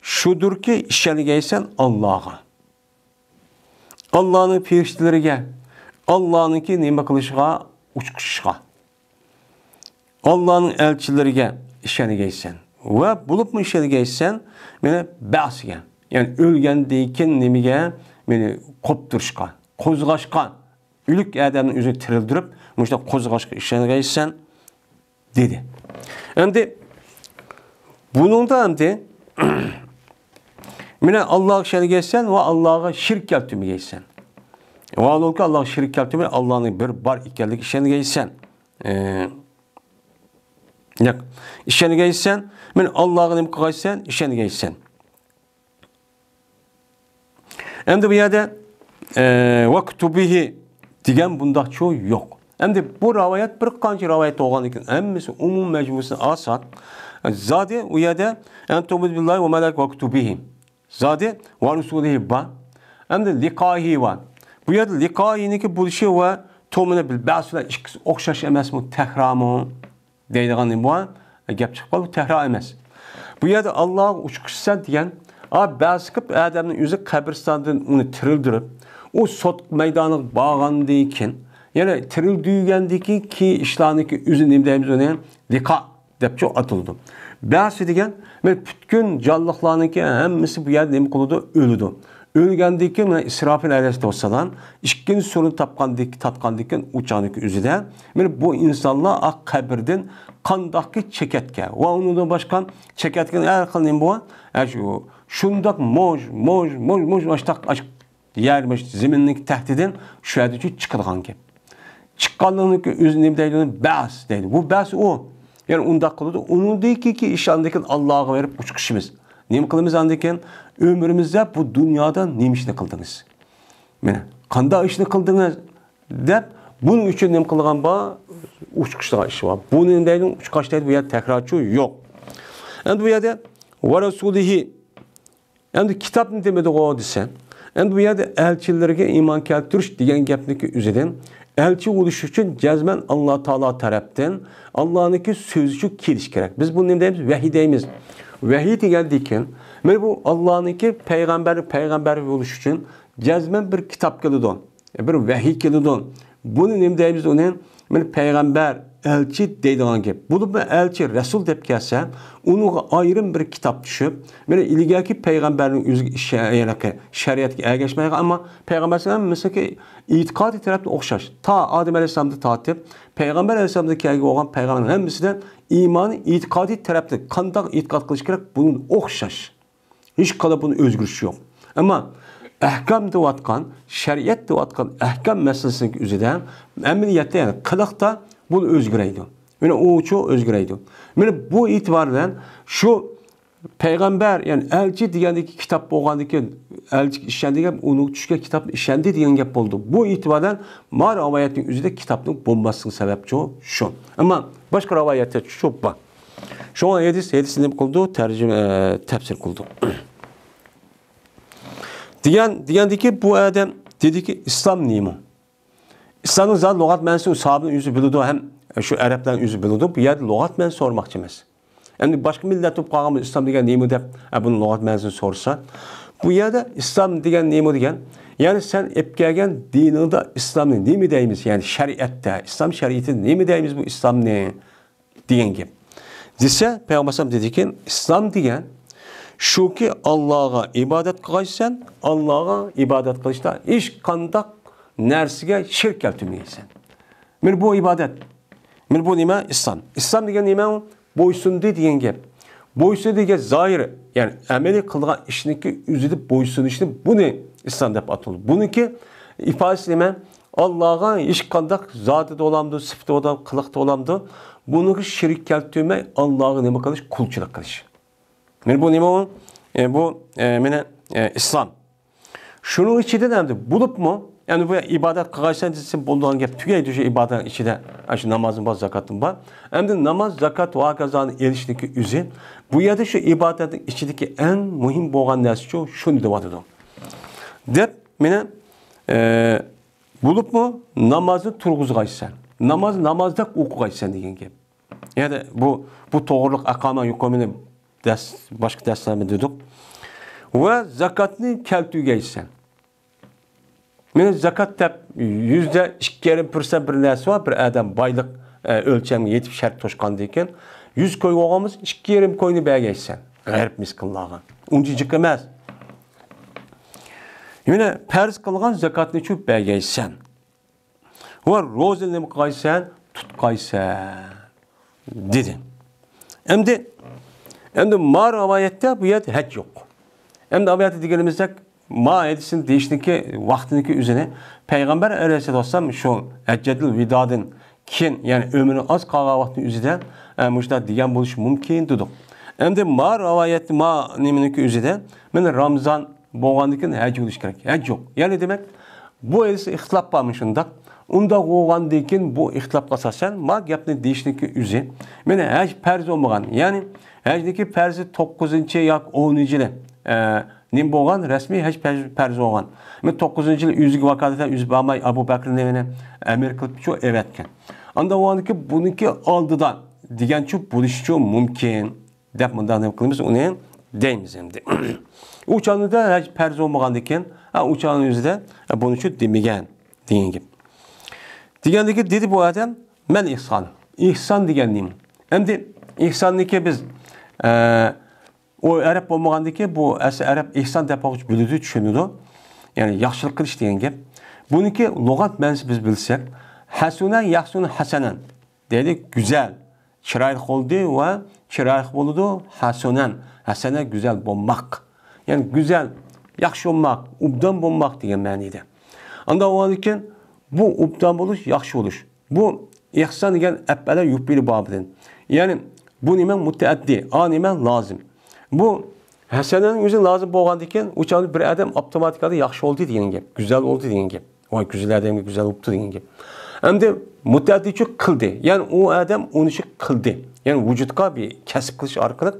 shudurki ishongaysan Allohga. Allohning ferishlariga, Allohniki nima qilishiga, uchqishga. Allah'ın elçilerine işini geçsen ve bulup mu işini geçsen beni bəsigen yani ölgendeyken nemige beni kopturuşkan, kozgaşkan ülük adamın yüzü tirildirip işte kozgaşka işini geçsen dedi. Şimdi bunun da şimdi Mine Allah'a şerik geçsen ve Allah'a şirk yaptığımı geçsen. Ve Allah'a şirk yaptığımı Allah'ın bir bar ikerlik işini geçsen. Ee, Як? Ишенге ben Allah'ın Аллага немкага исен, ишенге исен. Endi bu yerde e, vaktubihi diyen bunda çoğu yok. Endi bu rivayet bir kanca rivayet olan iken emmisi umum mecmusun asat. Zade u yerde entumuz billahi ve melek vaktubihi. Zade ve rusulihi ba. Endi likahi va. Bu yerde ki, buluşu ve tomine bil ba'sula ikisi okşaş emas mu tehramu. deydigan imon e, gap chiqib qolib emas. Bu yerda Alloh uchqishsan degan a ba'zi qilib odamning o'zi qabristondan uni tirildirib, u sot maydoniga borgandan keyin, ya'ni tirildirgandan keyin ki ishlarniki o'zi nima deymiz uni liqa debchi otildi. Ba'zi degan, men butun jonliqlarniki hammasi bu yerda nim qiladi? O'ladi. Ölgəndikən İsrafil əleyhissalam ikkinchi sorunu tapqandik tatqandikin uçanık üzüdə. Mən bu insanlar aq qəbirdən qandaqki çəkətkə və onundan başqa çəkətkən hər qıl nə bu? Əşu şundaq moj moj moj moj aştaq aş yermiş zeminlik şu şüədəki çıxılğan ki. Çıqqanlığını üz nə deyilən bəs dedi. Bu bəs o. Yani onda kılıdı. Onun değil ki ki işandaki Allah'a verip uçkışımız nim qilamiz өмірімізді bu dünyadan nim ishni qildingiz mana qanday ishni qildingiz deb buning uchun nim qilgan ba uchqishlar ishi bor bu nim deydi uchqash deydi bu yerda takrorchi yo'q endi bu yerda va rasulihi endi kitobni demadi g'o desa endi bu yerda elchilarga iymon keltirish degan gapniki uzidan elçi oluş için cezmen Allah Teala tarafından Allah'ınki sözcü keliş gerek. Biz bunu ne deyimiz? Vahiy deyimiz vahiyeti geldikken ve bu Allah'ınki Peygamber Peygamber buluş için cezmen bir kitap geldi kılıdon. E, bir geldi don. Bunun nimdeyimiz onun bir peygamber elçi deydigan gap buni elchi rasul deb kelsa onu ayrim bir kitob tushib mana ilgaki payg'ambarning o'ziga yanaqa shariatga ergashmagan ammo payg'ambar alayhisalom mislki e'tiqodiy tarafda o'xshash to odim alayhissalomni tortib payg'ambar alayhissalomda kelgan bo'lgan payg'ambar hammasidan iymoni e'tiqodiy tarafda qandoq e'tiqod qilish kerak buni o'xshash hech qanday buni yok. Ama ammo ahkam deyotgan, şeriat deyotgan ahkam meselesinin üzerinde ameliyatda yani kılıkta бұл өзгереді міне ол үшін өзгереді міне бұл e'tibordan shu payg'ambar ya'ni elchi degandagi kitob bo'lgan ekan elchi ishlan degan uni tushgan kitob ishlandi degan gap bo'ldi bu e'tibordan ma rivoyatning o'zida kitobning bo'lmasligini sababchi shu ammo boshqa rivoyatda shu bor shunga hadis hadis nima qildi tarjima e, tafsir qildi *clears throat* degan ki bu adam odam ki islom nima İstanızda logat mənsi sahabın yüzü biludu hem şu Arapların yüzü biludu. Bu yerde logat mənsi sormak cimiz. Yani başka millet top kalkamız İslam degen neyimi de e, bunun logat mənsini sorsa. Bu yerde İslam degen neyimi degen. Yani sen hep gelgen dininde İslam'ın neyimi deyimiz? Yani şeriatta İslam şeriatı neyimi deyimiz bu İslam ne? Degen gibi. Dese Peygamber dedi ki İslam şu ki Allah'a ibadet qilg'aysan Allah'a ibadet qilishda iş kandak nersiga şirk kalib tumaysan. bu ibadet, Mana bu nima? İslam? İslam diye nima o? Bo'ysundi diye gap. Bo'ysun diye zahir ya'ni amaliy qilgan işini uzilib bo'ysunishni buni islom deb ataladi. Buniki ifodasi nima? Allohga hech qanday zoti dolamdi, sifati odam, qiliqda olamdi. Buniki shirk kalib tumay, Allohga nima qilish? Qulchilik qilish. Mana bu nima u? E, bu e, mana e, İslam şunu içinde de bulup mu? Yani bu ibadet kılaçlancısı bulduğun gibi tükeyici ibadetin içinde yani namazın var, zakatın var. Hem de namaz, zakat ve akazanın erişindeki üzü. Bu yerde şu ibadetin içindeki en mühim boğan nersi şu, şunu da vardı. Der, beni e, bulup mu namazı turguzgaysan. Namaz, namazda okugaysan degen gibi. Yani bu, bu doğruluk akama yukomini ders, başka derslerinde dedik. Ve zakatını keltüge isen. Mene zakat deb yüzde ikki бір bir nesi var bir adam baylık e, yetib yetip şart ekan eken. Yüz koy oğamız ikki yerim koyunu bəge isen. Gayret miskıllağı. Uncu cıkımaz. Yine qilgan zakatını çöp va Dedi. Hem de aviyatı digelimizcek ma edişin deyişinki vaxtınki üzerine Peygamber Aleyhisselam şu eccedil vidadın kin yani ömrünü az kalan vaktin üzerine e, muşta diyen buluş mümkün dedik. Hem de ma rivayet ma neminki üzerine ben Ramazan boğandıkın hac oluş gerek. Hac yok. Yani demek bu elisi ihtilaf varmışında. Onda qoğandıkın bu ihtilafqa sasan ma gapni deyişniki üzü. Men hac perz olmagan. Yani hacniki perzi 9-cı yoki 10-cı ee, nim bolgan resmi hech perz bolgan. Men 9-yil yuzgi vakolata yuz barmay Abu Bakrning evini amir qilib shu evatgan. Anda uaniki buniki oldidan degan chu bo'lishi mumkin deb bunday nima qilamiz uni deymiz endi. *clears throat* Uçanıda hech perz bo'lmagan ekan, ha uçanın yuzida buni chu demagan degan gap. Degandiki dedi bu adam men ihson. Ihson degan nima? Endi ihsonniki biz eee o ərəb olmağandakı bu ərəb ihsan dəpaqçı bülüdü düşünüdü. Yəni yaxşılıq qilish degan gap. ki lug'at ma'nosi biz bilsak, hasunan yaxsun hasanan deylik güzel, chiroyli bo'ldi ve chiroyli bo'ldi hasunan. Hasana güzel, bo'lmoq. Ya'ni go'zal, yaxshi bo'lmoq, ubdan bo'lmoq degan ma'nida. Unda avvalkin bu ubdan bo'lish, yaxshi bo'lish. Bu ihson degan appala yupili bobidan. Ya'ni bu nima mutaaddi, a nima lozim. bu hasananing o'zi lazım bo'lgan ekan o'chani bir odam avtomatikada yaxshi bo'ldi degan gap go'zal bo'ldi degan gap voy go'zal oldu go'zal bo'libdi degan gap hamda mutaddichi qildi ya'ni u odam uni shu qildi ya'ni vujudga bir kasb qilish orqali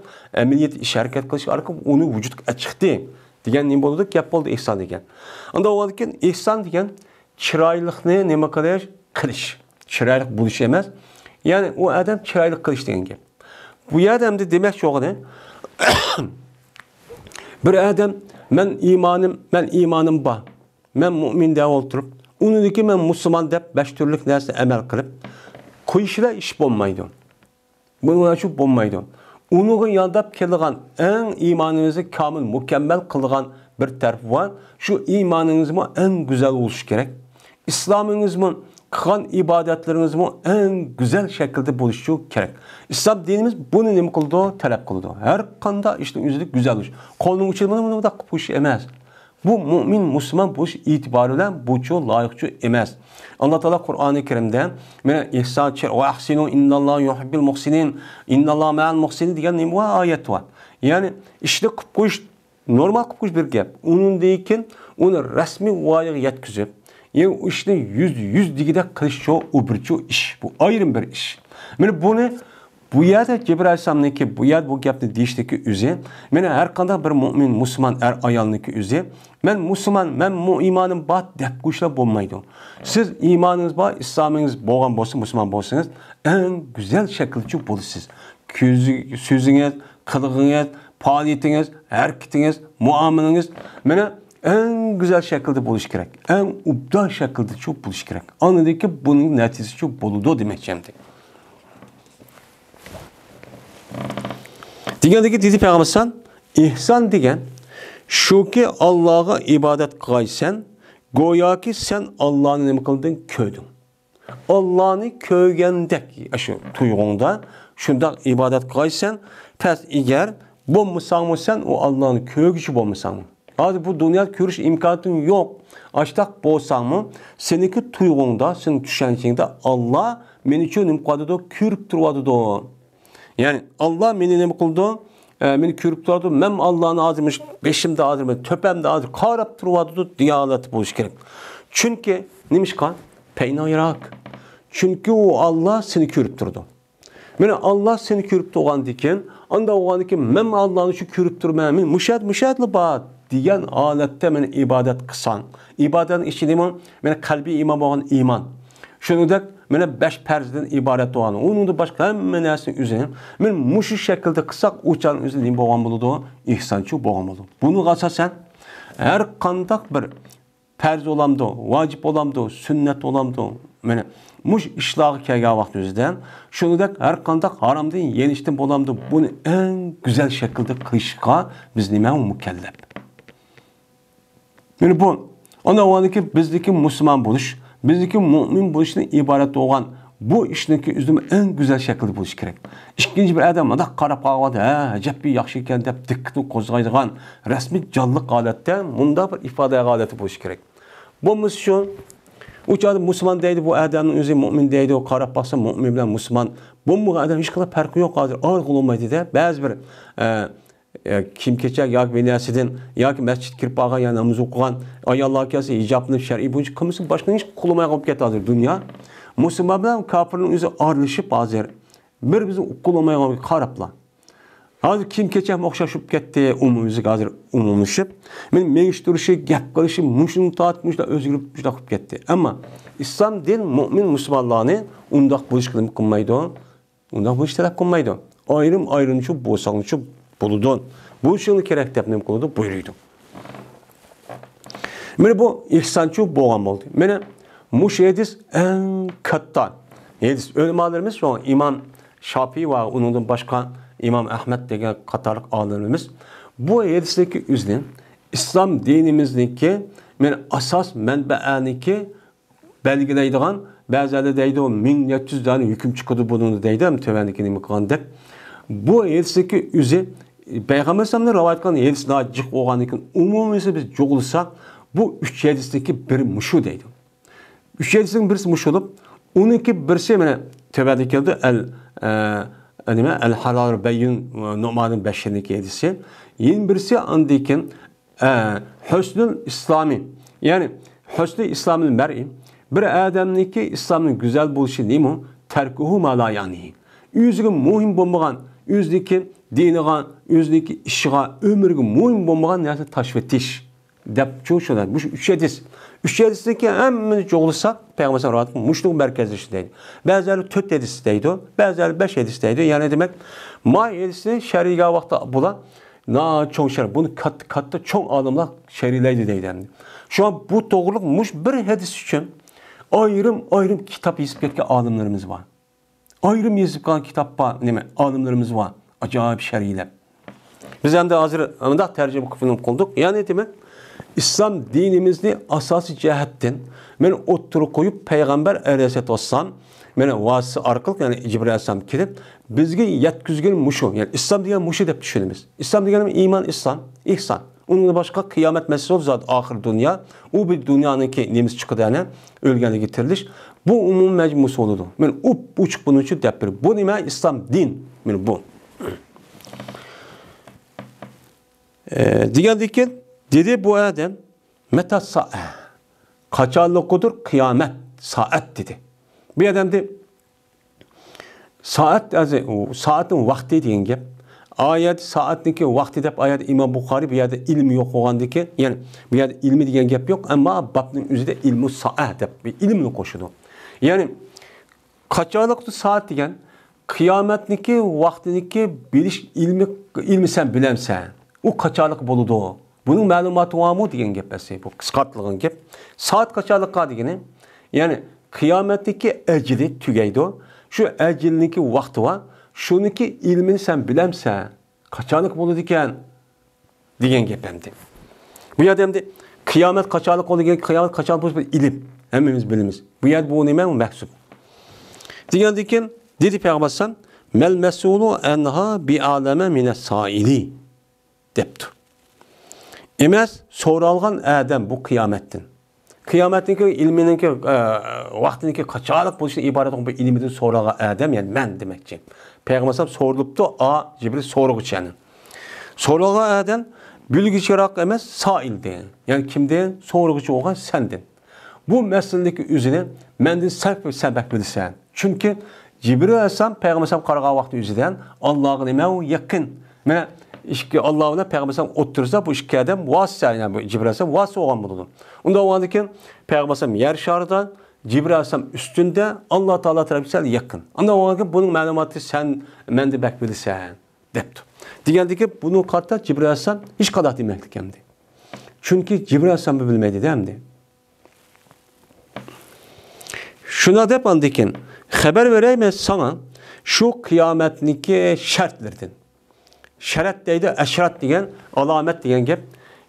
amaliyat ish harakat qilish orqali uni vujudga chiqdi degan nima bo'ldi gap bo'ldi ehson degan unda keyin ehson degan chiroyliqni nima qilish qilish chiroyli bo'lish emas ya'ni u odam chiroyli qilish degan gap bu odamda demoqchi bo'lgani *coughs* bir adam men imanım men imanım ba. Men mümin de oturup, unudiki men Müslüman dep beş türlük nerse emel kırıp, kuyşire iş bolmaydı. Bunu açıp bolmaydı. Unuğun yandap kılıgan en imanınızı kamil, mükemmel kılıgan bir tarafı var. Şu imanınız mı en güzel oluş gerek. İslamınız mı Kan ibadətlərimizni en güzel şekilde buluşu kerak. İslam dinimiz bunu nima qildi? Tələb qildi. Hər qanda işin üzülük güzel olur. Qolun şey. üçün bunu bunu da qupuş emas. Bu mümin Müslüman buluş etibarı ilə bu çox layiqçi emas. Allah Taala Qur'an-ı Kərimdə "Mə ihsançı və ahsinu innallaha yuhibbul muhsinin, innallaha ma'al muhsinin" degan nima ayət var. Ya'ni işte qilib normal qilib bir gap. Undan keyin uni resmi voyaga yetkazib yani işte yüz, yüz digide kılıçço, ubirço iş. Bu ayrım bir iş. Yani bunu bu yerde Cebrail ki bu yer bu gapni deyişteki üzü. Yani her kanda bir mümin, Müslüman er ayalındaki üzü. Ben Müslüman, ben bu imanım var dep kuşla bulmaydı. Siz imanınız var, İslam'ınız boğan bolsun, Müslüman bolsunuz. En güzel şekilde çok bulursunuz. Sözünüz, kılığınız, faaliyetiniz, hareketiniz, muameliniz. Bana en güzel şekilde buluşarak, en ubdan şekilde çok buluşarak. Anladık ki bunun neticesi çok boludu demek cemdi. Degandaki dedi Peygamber ihsan şu ki Allah'a ibadet kılgaysan go'yoki sen Allah'ni nima qilding Allah'ını Allah'ni ko'ygandek shu tuyg'ungda shundoq ibodat qilgaysan past agar bo'lmasangmi sen o u Allah'ni ko'rgichi bo'lmasangmi Hadi bu dünya görüş imkanın yok. Açtak bolsamı seneki tuyğunda, senin düşençinde Allah men üçün imkadıdı, kürüp turvadıdı. Yani Allah meni ne kıldı? E, meni kürüp turvadı. Mem Allah'ın beşim azımış, beşimde azımış, töpemde azımış, karap turvadıdı, diyalat buluş gerek. Çünkü neymiş kan? Peynayirak. Çünkü o Allah seni kürüp durdu. Mene Allah seni kürüp doğan diken, anda oğan diken, mem Allah'ın şu kürüp durmayamin, müşad müşadlı bağıt diyen alette men ibadet kısan. İbadetin içinde iman, men kalbi iman olan iman. Şunu Şunudek men beş perzden ibaret olan. Onun da başka hemen nesin üzerine. Men muşu şekilde kısak uçan üzerine boğan buludu. İhsançı boğan buludu. Bunu sen her kandak bir perz olamdı, vacip olamdı, sünnet olamdı. men muş işlağı kega vakti özden. Şunu da her kandak değil yeniştim olamdı. Bunu en güzel şekilde kışka biz nimen mükellep. Міне бұл, ана оғаныкі біздікі мұсылман болыш, біздікі мұмин болышының ibaret olan bu işdeki üzümü en güzel şekilde buluş gerek. İkinci bir adam da kara qalğadı, hə, əcəb bir yaxşı ekan deb diqqətini qozğaydıgan rəsmi canlı qalatda bunda bir ifade qalati buluş gerek. Bu misyon, üç adam Müslüman deydi, bu adamın özü mümin deydi, o kara baksa mümin bilen Müslüman. Bu mu adam hiç kadar farkı yok, ağır olmaydı da. Bazı bir e, e, kim keçer yoki velosipedin yoki masjid kirib qolgan ya namoz o'qigan ay Allah kıyası icabını bo'yicha qilmasa boshqa hech qilmay qolib ketyapti hozir dunyo musulmon bilan kofirni o'zi oralashib hozir bir bizim qilolmay qolib qarablar hozir kim kecha o'xshashib ketdi umumizga hazır umumlashib men mengish turishi gap qilishi mushuni tortmishlar o'zgarib shunaqa qilib ketdi ama İslam din mo'min musulmonlarni undoq bo'lish qilmaydi undoq bo'lish talab qilmaydi ayrim ayrimchi bo'lsanchi болудон бул жолу керек деп немкулуду буйруйду міне бұл ихсанчу болған болды міне муш едис ән катта едис өлімаларымыз сол имам шапи ва оныңдан башқа имам ахмед деген қатарлық алымымыз бұл едістегі үзден ислам диніміздегі мен асас мәнбәәнікі belgileydiğin bazıları deydi o 1700 tane hüküm çıkıyordu bunun deydi hem tövendikini mi kılan Bu edisteki üzü payg'ambar alayhisalomdan rivoyat qilgan hadis jiq bo'lgan ekan umumisi biz cho'g'ilsak bu uch hadisniki biri mushu deydi uch hadisning birisi mushu bo'lib uniki birisi mana tavada keldi al nima al halol bayun nomani bashirniki hadisi yana birisi andikin e, husnul islomiy ya'ni husnul islomil mar'i bir İslam'ın güzel go'zal bo'lishi nima terkuhu malayani o'ziga muhim bo'lmagan o'ziniki diniga, özündeki işiga, ömürge muhim bolmagan näse taşvetiş dep çoşular. Bu üç hadis. Üç hadisdeki hemmini çoğulsak Peygamber sallallahu aleyhi ve sellem muşluk merkezleşindeydi. Bazıları tört hadisteydi, bazıları beş hadisteydi. Yani demek may hadisi şer'iga vakti bulan na çok şer. Bunu kat katta çok alımlar şer'ileydi deydi. Şu an bu doğruluk muş bir hadis için ayrım ayrım kitap yazıp ketken alımlarımız var. Ayrım yazıp kalan kitap var, neme, alımlarımız var acayip şer ile. Biz de həm də tercüme tərcümə qıfının Yani Yəni demək, İslam dinimizni asas cehetten, mən oturub qoyub Peyğəmbər əleyhissalatu olsan, mənə vası arkalık yani Cibril əleyhissalam gedib bizə yetkizgən muşu, yəni İslam deyilən muşu deyə düşünürüz. İslam deyilən iman, İslam, ihsan. Onun başka kıyamet meselesi olur zaten ahir dünya. O bir dünyanın ki nemiz çıkıdı yani ölgene getirilir. Bu umum mecmusu olurdu. Ben up uçuk bunun için depir. Bu nime İslam din. Ben bu. Ee, Diğer dikin dedi bu adam meta sa'e kudur kıyamet saat dedi. Bir adam de saat az saatin vakti deyince ayet saatin ki vakti deb ayet İmam Bukhari bir yerde ilmi yok olan olgandiki yani bir yerde ilmi diyen gap yok ama babın üzerinde ilmi saat deb bir ilimle koşudu. Yani kudur saat diyen kıyametin kıyametniki vaktiniki biliş ilmi ilmi sen bilemsen u kaçarlık boludu. Bunun malumatı var mı diyen gepesi bu kıskatlığın gep. Saat kaçarlık kadı yine. Yani kıyametteki ecili tügeydi. Şu ecilindeki vakti var. Şununki ilmini sen bilemse kaçarlık bolu diken diyen gepemdi. Bu ya yademdi kıyamet kaçarlık oldu diyen kıyamet kaçarlık bolu ilim. Hemimiz bilimiz. Bu ya bu nimen mehsup. Diyen diken dedi Peygamber sen mel mesulu enha bi aleme mine saili deptu. Emes so'ralgan adam bu Kıyametin qiyomatdan. Qiyomatniki ilminiki e, vaqtiniki qachaliq bo'lishini iborat bu ilminin so'ragan adam, ya'ni men demakchi. Payg'ambar so'rilibdi, a Jibril so'rg'ichani. So'ralgan adam bilgichiroq emas, soildi. Ya'ni kimdan so'rg'ichi bo'lgan sendin. Bu masalaning o'zini mendan sabab sabab bilasan. Chunki Jibril asam Payg'ambar qarag'an vaqti o'zidan Allohga nima yaqin. Mana ішкі аллауына пәғамбарсам отырса бұл ішкі адам васа яғни жибрасам васа оған болады онда оған екен пәғамбарсам яр шардан жибрасам үстінде алла тағала тарапы сәл якын анда оған екен бұның мәліматы сән мәнді бәк білсән депті дегенде ки бұны қатта жибрасам еш қадақ демек екен чүнки жибрасам білмейді дәмді шуна деп анды екен хабар vereyim sana şu kıyametniki şertlerden şeret deydi, eşret diyen, alamet diyen gep.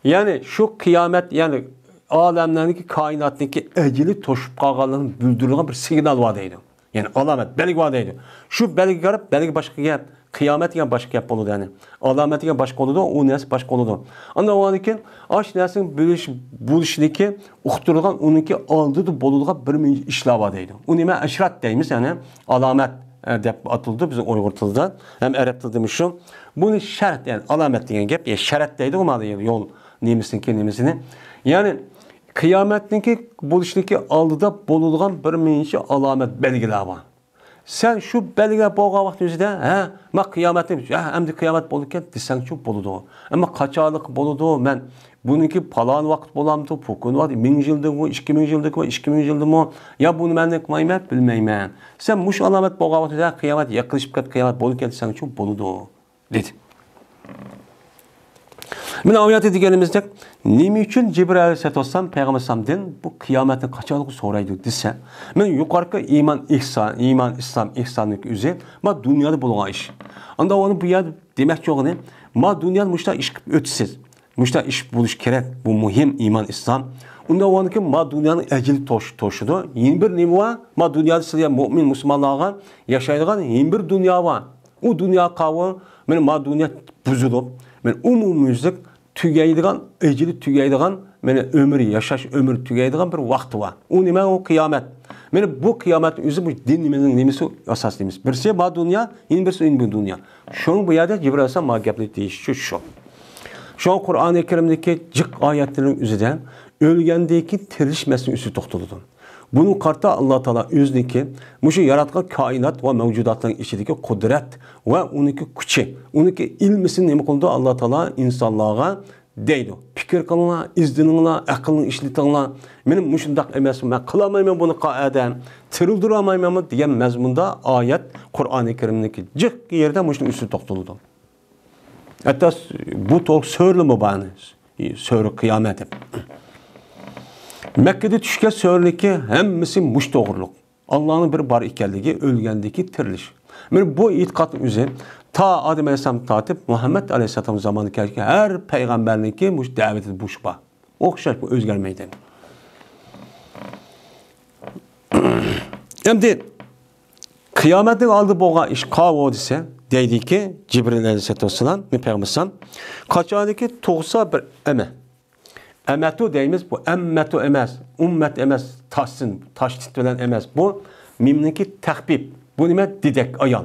Yani şu kıyamet, yani alemlerdeki kainattaki ecili toşup kalkanların bildirildiği bir signal var deydi. Yani alamet, belge var deydi. Şu belge garip, belge başka gep. Kıyamet gibi başka yap olur yani. Alamet gibi başka olur, o nes başka olur. Ama o anikin, aş nesin buluş, buluşdaki, uxturulgan, onunki aldığı bolulga bir işler var deydi. O nime eşret deyimiz yani alamet deb atildi bizni uyg'ur tilida ham arab tilida demişim. buni shart ya'ni alomat degan gap yani sharat deydi umadi yo'l nemisniki nemisini ya'ni ki qiyomatniki bo'lishniki oldida bo'ladigan bir mingchi alamet belgilar bor sen shu belgilar bo'lgan vaqt o'zida ha man qiyomatni ha endi qiyomat bo'larkan desang shu bo'ladi ammo qachonliq bo'ladi man bu var iki buniki palon vaqt bo'lamdi pukun ming yildimi ya bunu ben ikki ming yildimi yo buni man qilmayman bilmayman san mush alomat bo'lganotida qiyomat yaqinlashib ketdi qiyomat bo'lib ketsang shu bo'ladi dedi Мен аятı için неме үшін Жибір әлісетоссам, Пәғымысамден bu қияметі қачалығы сорайды десе, мен yukarıda iman, ihsan, iman, İslam, ihsanlık üzeri, ma dünyada bulgan iş. Anda onu bu yer demek ki ne? Ma dünyada müşta iş ötüsiz. Мушта иш булиш керек. Бу муҳим иман ислам. Унда вон ки ма дунёни ажил тош тошиду. bir бир нима ма дунёда силар муъмин мусулмонларга яшайдиган ин бир дунё ва. У дунё қавы мен ма дунё бузулиб, мен умумюзлик tugaydigan, ecili tugaydigan, meni ömür yaşaş, ömür tugaydigan bir vaqti var. O nima o kıyamet. Benim bu kıyamet o'zi bu dinimizin nimasi asas deymiz. Birsi şey ma dunyo, yin birsi şey in bu dunyo. Shuning bu yerda Jibril alayhisalom ma gapni deyishi shu. Şu Kur'an-ı Kerim'deki cık ayetlerin üzerinden ölgendeki terişmesin üstü toxtuludun. Bunun qarta Allah Taala özünki müşü şey yaratqan kainat ve mevcudatların içindeki kudret ve onunki küçü, onunki ilmisini nemi qıldı Allah Taala insanlara deydi. Fikir qılınla, akılın aqlını işletinla. Menim müşündaq emas, men qılamayman bunu qaadan, tirildirə almayman degan mezmunda ayet kuran ı Kerimdeki cık yerden müşün üstü toxtuludun. Это bu söylü mübani, söylü kıyamet. Mekke'de düşke söylüki hemmisi muş doğruluk. Allah'ın bir bar ikelligi, ölgendeki tiriliş. Men bu itiqat üzü ta Adem Aleyhisselam tatib Muhammed Aleyhisselam zamanı kelki her peygamberninki muş daveti buş ba. Oxşar bu özgərməkdir. Hem de kıyametin aldı boğa iş kavu dese deydiki jibril alayhisalotu vassalom payg'ambar alayhisalom qachoniki tug'sa bir ama amatu deyimiz bu ammatu emas ümmət emas toshsin taş bilan emas bu mimniki tahbib bu nima dedak ayol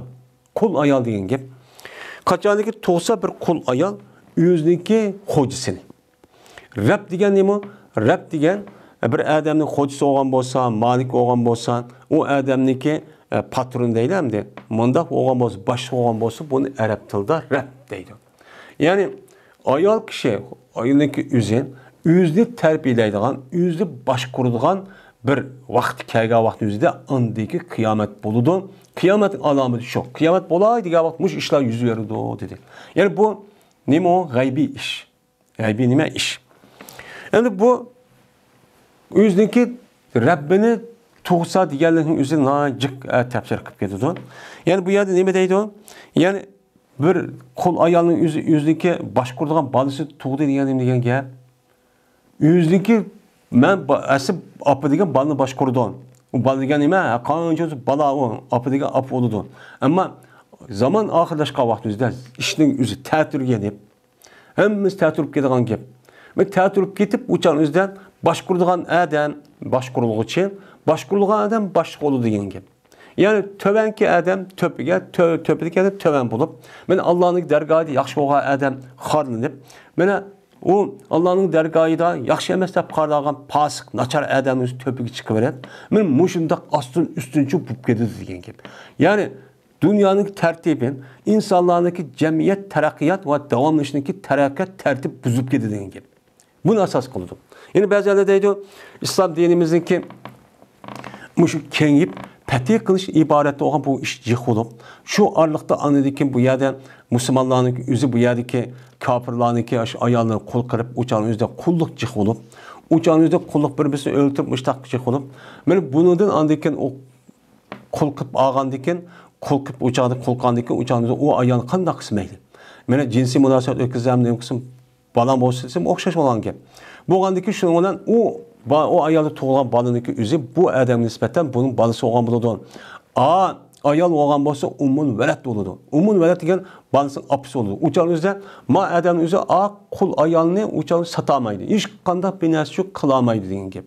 qul ayol deyin gap qachoniki tug'sa bir qul ayol o'ziniki xo'jisini rab degan nima rab degan bir adamın xo'jisi bo'lgan bo'lsa malik bo'lgan bo'lsa o adamniki E, patron deyiləm de, mandaq oğan bolsa, başqa oğan bolsa bunu ərəb dildə rəb deydi. Yəni ayol kişi, ayındakı üzün üzünü tərbiyyələyidigan, üzünü baş quruduğan bir vaxt kelgan vaqtni o'zida andiki qiyomat bo'ludi qiyomat alomati shu qiyomat bo'lay degan vaqt mush ishlar yuz berdi dedi ya'ni bu nima u g'aybiy ish g'aybiy iş. ish endi bu o'ziniki rabbini diğerlerinin deganlarning o'zi nojiq tafsir qilib ketadi. Ya'ni bu yerda nima deydi? Ya'ni bir kol ayağının qul ayolning o'zi o'zligi boshquradigan balisi tug'di degan nima degan gap? O'zligi men asib opa degan balni boshqurdim. U bal degan nima? Qancha bala u opa degan op bo'ldi. Ama zaman oxirlashgan vaqtimizda ishning o'zi ta'tirga deb hammamiz ta'tirib ketadigan gap. Men ta'tirib ketib o'chan o'zidan boshquradigan adam için. Başqurluğa adam başqolu deyin ki. Yani ki adam töpüge, tö, töpüdeki adam töven bulup, ben Allah'ın dergahı yaxşı oğa adam harlanıp, Ben O Allah'ın dergahında da emas deb qarlagan pasık, nachar adamın töpüge chiqaveradi. Ben muşundak astın üstünçü bo'lib ketdi ki. Ya'ni dünyanın tertibi, insanlardaki cemiyet, terakiyat ve ki terakkat tertip buzup gidildiğin gibi. Bunu asas kıldım. Yani bazen de deydi, İslam dinimizin ki muшу кеңіп пәте қылыш ибареті оған бұл іш жиқылып шу арлықты анадекен бұл яда мұсылманларның үзі бұл ядеке кәпірларныке аялы қол қырып учаның өзде құллық жиқылып учаның өзде құллық бір бірісін өлтіріп мұштақ жиқылып міне бұныдан анадекен ол құл қып алғандекен құл қып учағды құлқандекен учаның өзде ол аялы қандай қысмайды міне жинси мұнасабат өткіземін деген қысым балам болсын десем ұқсас болған кеп болғандекен шұның o ayalın tuğulan balınınki üzü bu adam nispeten bunun balısı olan buludu. A ayal olan bolsa umun velet buludu. Umun velet degen balısın apısı buludu. Uçan üzde ma adam üzü a kul ayalını uçan satamaydı. Hiç kanda binası şu kılamaydı degen gibi.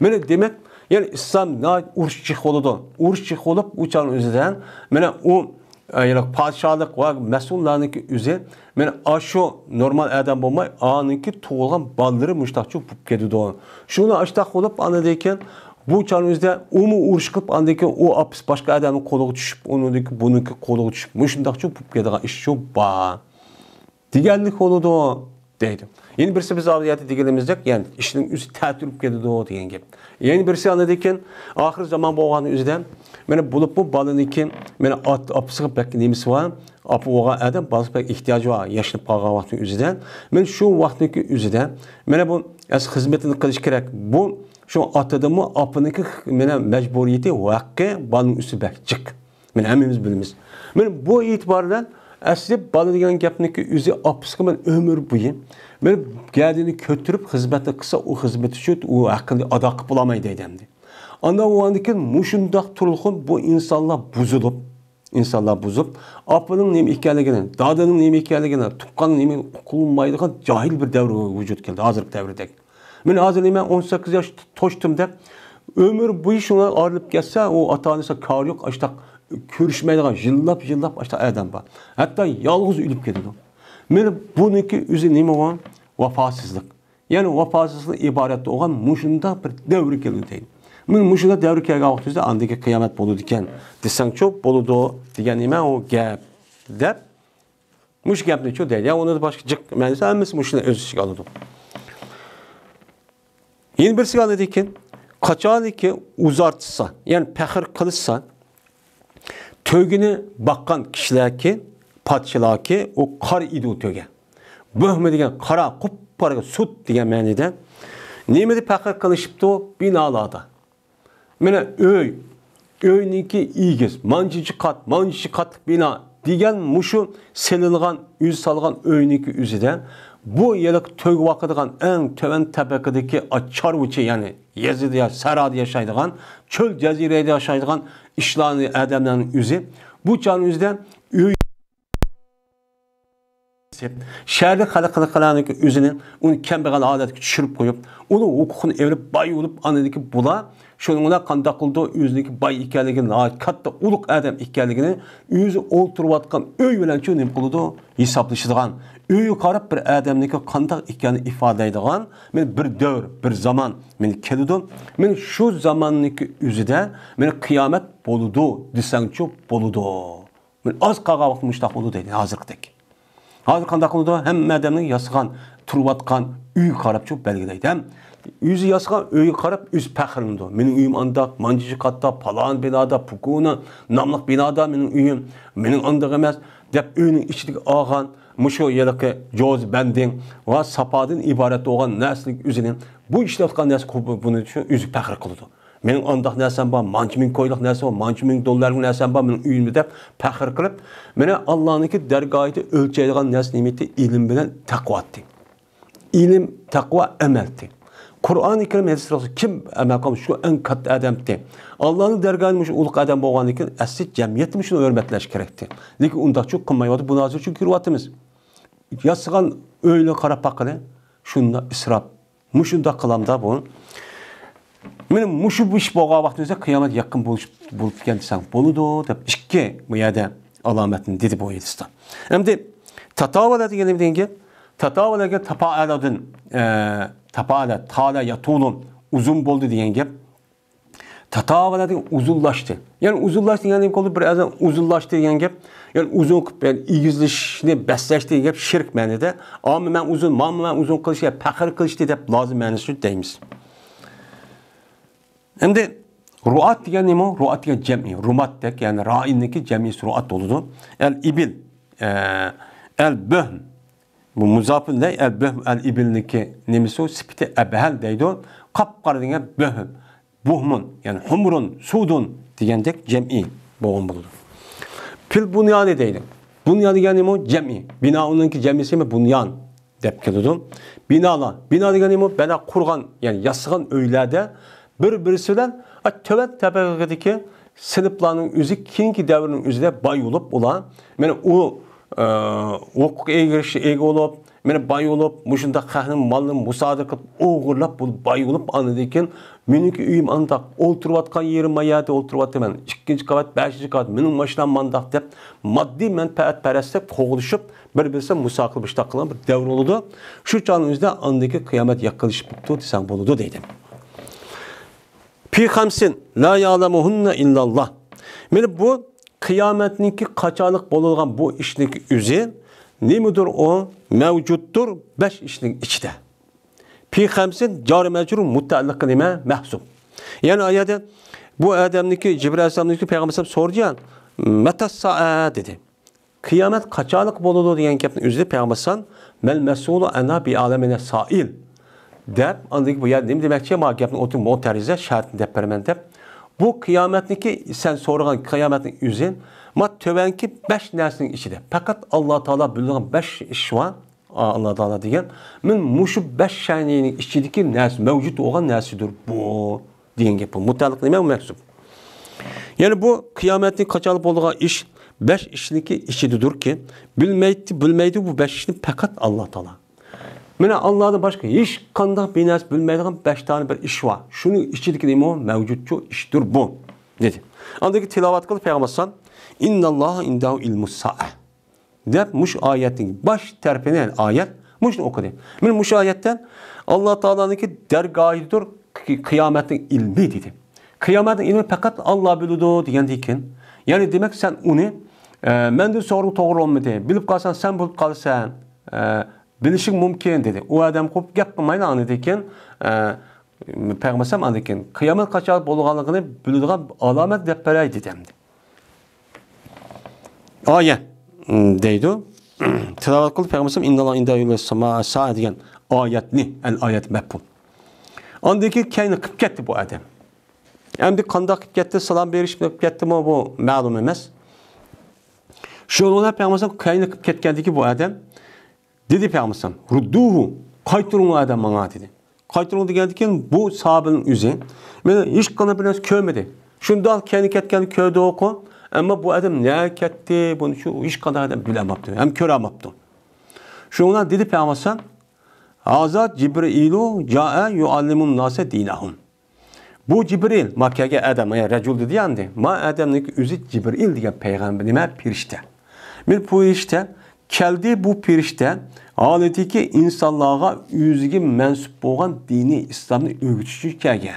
Mene demek yani İslam ne urşçık buludu. Urşçık olup uçan üzden mene o ee, yani padişahlık ve mesullarınki üzeri men aşo normal adam olmay ki tuğulan balları müştakçı bulup kedi doğan. Şunu aşta olup anadayken bu çağımızda umu uruş kılıp andaki o apis başka adamın kolu düşüp onundaki bununki kolu düşüp müştakçı bulup kedi iş şu ba. Diğerlik oldu deydi. Yeni birisi biz avliyatı digilimizde yani işinin üstü tertülüp kedi doğu diyen gibi. Yeni birisi anladıyken ahir zaman boğanı üzden beni bulup bu balını kim Мен ат апсыгып бәк немис ва, апы оға әдім базы бәк ихтияжы ва, яшынып қалған вақтың үзіде. Мен шу вақтың үзіде, мен бұл әз қызметіні қылыш керек. Бұл шу атыдымы апыныкі мен мәжбуриеті ваққы балың үсі бәк жық. Мен әміміз біліміз. Мен бұл итибардан әсілі балы деген гәпнікі үзі апысқы мен өмір бұйы. Мен гәдіні көтіріп қызметі қыса, о қызметі шөт, о әқілі адақып бұламайды дейдемді. Анда оғандыкен мұшындақ тұрылқын бұл инсанлар бұзылып, İnsanlar buzup Apının neyim ikkale gelen, dadının neyim ikkale gelen, tukkanın neyim kullanmaydığı cahil bir devre vücut geldi. Hazır devrede. Ben hazır neyim 18 yaş toştum de. Ömür bu işine ağırlıp geçse o atanısa kar yok. Açtak körüşmeydiğe yıllap yıllap açtak adam var. Hatta yalnız ülüp geldi. Ben bununki üzü neyim olan vefasızlık. Yani vefasızlık ibaret olan muşunda bir devri geldi მინ მუშულა დავრიკა გავხდეს და ანდიკე კიამატ ბოლოდიკენ დისანჩო ბოლოდო დიგენ იმა ო გაპ და მუშ გაპ ნეჩო და я оны başka cık yani sen mis muşuna öz işi anladım. Yeni birisi anladı ki kaçağını ki uzartsa yani pehir kılırsa tögünü bakkan kişiler ki patçılar ki o kar idi o töge. Böhme degen kara kup parga sut degen menide. Nimedi pehir kılışıptı o binalarda. Mene öy, öyniki iyigiz, mancıcı kat, mancıcı kat bina degan mushu selilgan yuz salgan öyniki üzide bu yiliq tög en eng tuvan açar chorvuchi ya'ni yezida ya sarada yashaydigan cho'l jazirada yashaydigan ishlarni adamlarning yuzi bu jon yuzida etmesi, şəhərli xəlqələrini özünün onu adet halətə düşürüb qoyub, onun hüququnu evrib bay anladık ki bula, şununa qandaq qıldı özünün bay ikənligini, katta uluq adam ikənligini özü oturuyatqan öy bilan ki nim qılıdı, hesablaşıdığan, öy qarab bir adamniki qandaq ikəni ifadə edən men bir dövr, bir zaman men kelidim. Men şu zamanniki üzüdə men kıyamet boludu, desəngçi boludu. Mən az qağa vaxt müştaq oldu deyil, hazırqdək. Hozir qanday ham madamning yasqan, turvatqan uy qarab chiqib belgilaydi. hem yuzi yasqan uyga qarab üz faxrlandi. Mening uyim anda, manjichi qatta, palon binoda, pukuna, nomliq binada mening uyim, mening andaq emas deb uyning ichidagi og'an mushu yiliqi joz banding ve sapadın iborat bo'lgan naslik uzini bu ishlatgan narsa buni uchun o'zi faxr qiladi. Mening ondaq narsam bor, manchi ming qo'yliq narsa bor, manchi ming dollarlik narsam bor, mening uyimda deb faxr qilib, mana Allohniki dargohida o'lchaydigan narsa nimati ilm bilan taqvodir. İlim, takva emeldi. Kur'an-ı Kerim hadisi kim emel kalmış? Şu en kat adamdı. Allah'ın dergahıymış, uluk adam boğan iken esli cemiyetmiş şunu örmetleş gerekti. Lakin onda çok kınmayamadı. Buna hazır çünkü yürüvatımız. Yasıgan öyle kara pakını şunda israf. Muşunda kılamda bunun. Мен мушу бу иш болган вактыңызда кыямат якын болуп болуп экен десең болуду деп ишке мыяда аламатын деди бу хадисте. Эмди татавала деген эмне дегенге? Tatavalarga tapaaladın, e, tapaala, tala yatulun, uzun boldu deyen gep. Tatavalarga uzunlaştı. Yani uzunlaştı yani demek oldu birazdan uzunlaştı deyen gep. Yani uzun kıp, yani igizlişini besleşti deyen gep şirk meni de. Ama ben uzun, mamı ben uzun kılışı, pekir kılışı deyip lazım meni süt Hem de ruat yani mu? Ruat ya cem'i. Rumat dek yani ra'indeki cemi ruat oldu. El ibil. E, el böhm. Bu muzafın ne? El böhm el ibilniki nemisi o. Spite ebehel deydi Kapkar Kapkara böhm. Buhmun yani humrun, sudun diyendek cem'i boğum buldu. Pil bunyani deydi. Bunyani yani mu? Cem'i. Bina onun ki cem'isi mi? Bunyan dep keludum. Binala. Bina degeni mi Bela kurgan yani yasıgan öylede. Bir birisi birbirisinden tövət təbəqədəki siniplarının üzü keyingi davrning o'zida boyulib ular mana u huquq e, egrishi ega bo'lib mana boyulib mushunda qahni molni musodi qilib o'g'irlab boyulib anadan keyin meniki uyim andaq o'ltirayotgan yerim hayati o'ltirayotiman ikkinchi qavat beshinchi qavat mening mashinam mandaq deb moddiy manfaatparastlik qo'g'ilishib bir birisi musaqil bir davr bo'ladi shu chog'ni o'zida andiki qiyomat yaqinlashib turdi desang bo'ladi deydi Pi hamsin. La ya'lemuhunne illallah. Meni bu kıyametninki kaçalık bolulgan bu işlik üzü ne midir o? Mevcuttur beş işlik içte. Pi hamsin cari mecrur mutallık kelime mehsup. Yani ayette bu Adem'deki Cibril Aleyhisselam'daki Peygamber soracağım. Meta sa'a dedi. Kıyamet kaçalık bolulu diyen gapni üzü Peygamber Aleyhisselam mel mesulu ana bi alemine sail Deb, andaki bu ya ne demek ki ma gapni o'tin montariza shartni deb beraman deb. Bu qiyomatniki sen so'ragan qiyomatning o'zi ma tubanki 5 narsaning ichida. Faqat Alloh taolo bilgan 5 ish va Alloh taolo degan men mushu 5 shayning ichidagi narsa mavjud bo'lgan narsadir bu degan gap. Mutalliq nima maksud? Ya'ni bu qiyomatning qachon bo'lgan ish 5 ishniki ki bilmaydi, bilmaydi bu 5 ishni faqat Alloh taolo. Mənə Allahdan başqa heç qandaq binəs bilmədiyim 5 tane bir iş var. Şunu işçilik deyim o mövcudcu işdir bu. Dedi. Andakı tilavat qılıb Peyğəmbər sallallahu İnna Allah indahu ilmus sa'a. Dep muş ayetin baş terpini yani ayet muş okudu. Men muş ayetten Allah Teala'nın ki ki kıyametin ilmi dedi. Kıyametin ilmi fakat Allah bilirdi diyen dikin. Yani demek sen onu e, mendil soru doğru olmadı. Bilip kalsan sen bilip kalsan e, bilishing mümkün dedi u odam qo'yib gap qilmaydi anada ekan e, payg'ambar ham ekan qiyomat qachon bo'lganligini biladigan alomat deb beray dedam oya deydi tilovat qilib payg'ambar degan oyatni al oyat mafhum ondan keyin keyin qilib ketdi bu odam endi qandoq qilib ketdi salom berish qilib ketdimi bu ma'lum emas shu o'rinda payg'ambar keyin qilib ketgandiki bu adam. Dedi Peygamber rudduhu qaytırın mana dedi. Qaytırındı geldikken bu sahabenin yüzü. Meni hiç kanı bilen köymedi. al kendi ketken köyde oku. Ama bu adam ne ketti bunu şu iş kadar adam bilemaptı. Hem kör amaptı. Şuna dedi Peygamber Hazat Cibrilu ca'e yuallimun nase dinahum. Bu Cibril, makyaga adam, ya racul dedi yani. Ma adamlık üzü Cibril diye peygamberime nime pirişte. Bir pirişte, keldi bu pirişte, Adetiki insanlarga yüzüge mensup olan dini İslam'ni örgütçü kelgen.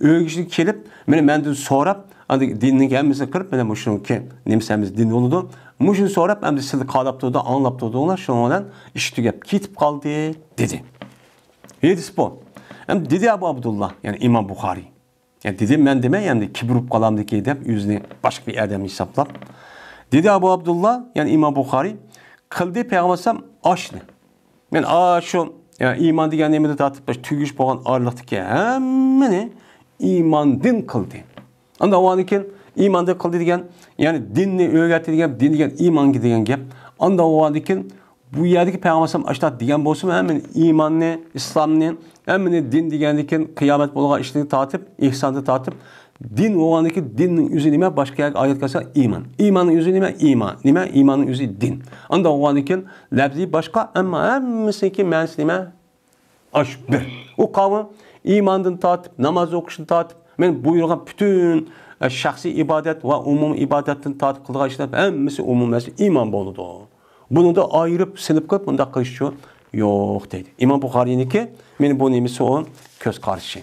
Örgütçü kelip, meni sonra, sorap, Andi dinning kırıp, kirib mana ki nimsamiz din bo'ldi. Mushuni so'rab, endi sizni qalab turdi, anglab onlar shuning bilan ish tugab ketib qoldi dedi. bu. Endi dedi Abu Abdullah, ya'ni Imom Bukhari. Yani dedi ben deme endi kibrib qolamdiki deb yuzini başka bir odam hisoblab. Dedi Abu Abdullah, ya'ni Imom Bukhari qildik payg'ambar oshni men shu iymon degan nimada tartiblash tugish bo'lgan orliqniki hammani iymondan qildi undan undan keyin iymondan qildi degan ya'ni dinni o'rgatdi degan din degan iymonga degan gap undan undan keyin bu yerdagi payg'ambar ashtat degan bo'lsinmi hammani iymonni islomni hammani din degandan keyin qiyomat bo'lgan ishni tortib ehsonni tatip. Din o dinin yüzü nime başka ayet kalsa iman. İmanın yüzü nime iman. Nime imanın yüzü din. Anda o andaki başka ama hemmisiki mens nime aş bir. O kavim imandan tat, namaz okuşun tatip, men buyurgan bütün e, şahsi ibadet ve umum ibadetin tatip kılgan işler hemmisi umum mesele iman boludu. Bunu da ayırıp sinip kılıp bunda kılış yok dedi. İmam ki benim bu nimesi o köz karşı.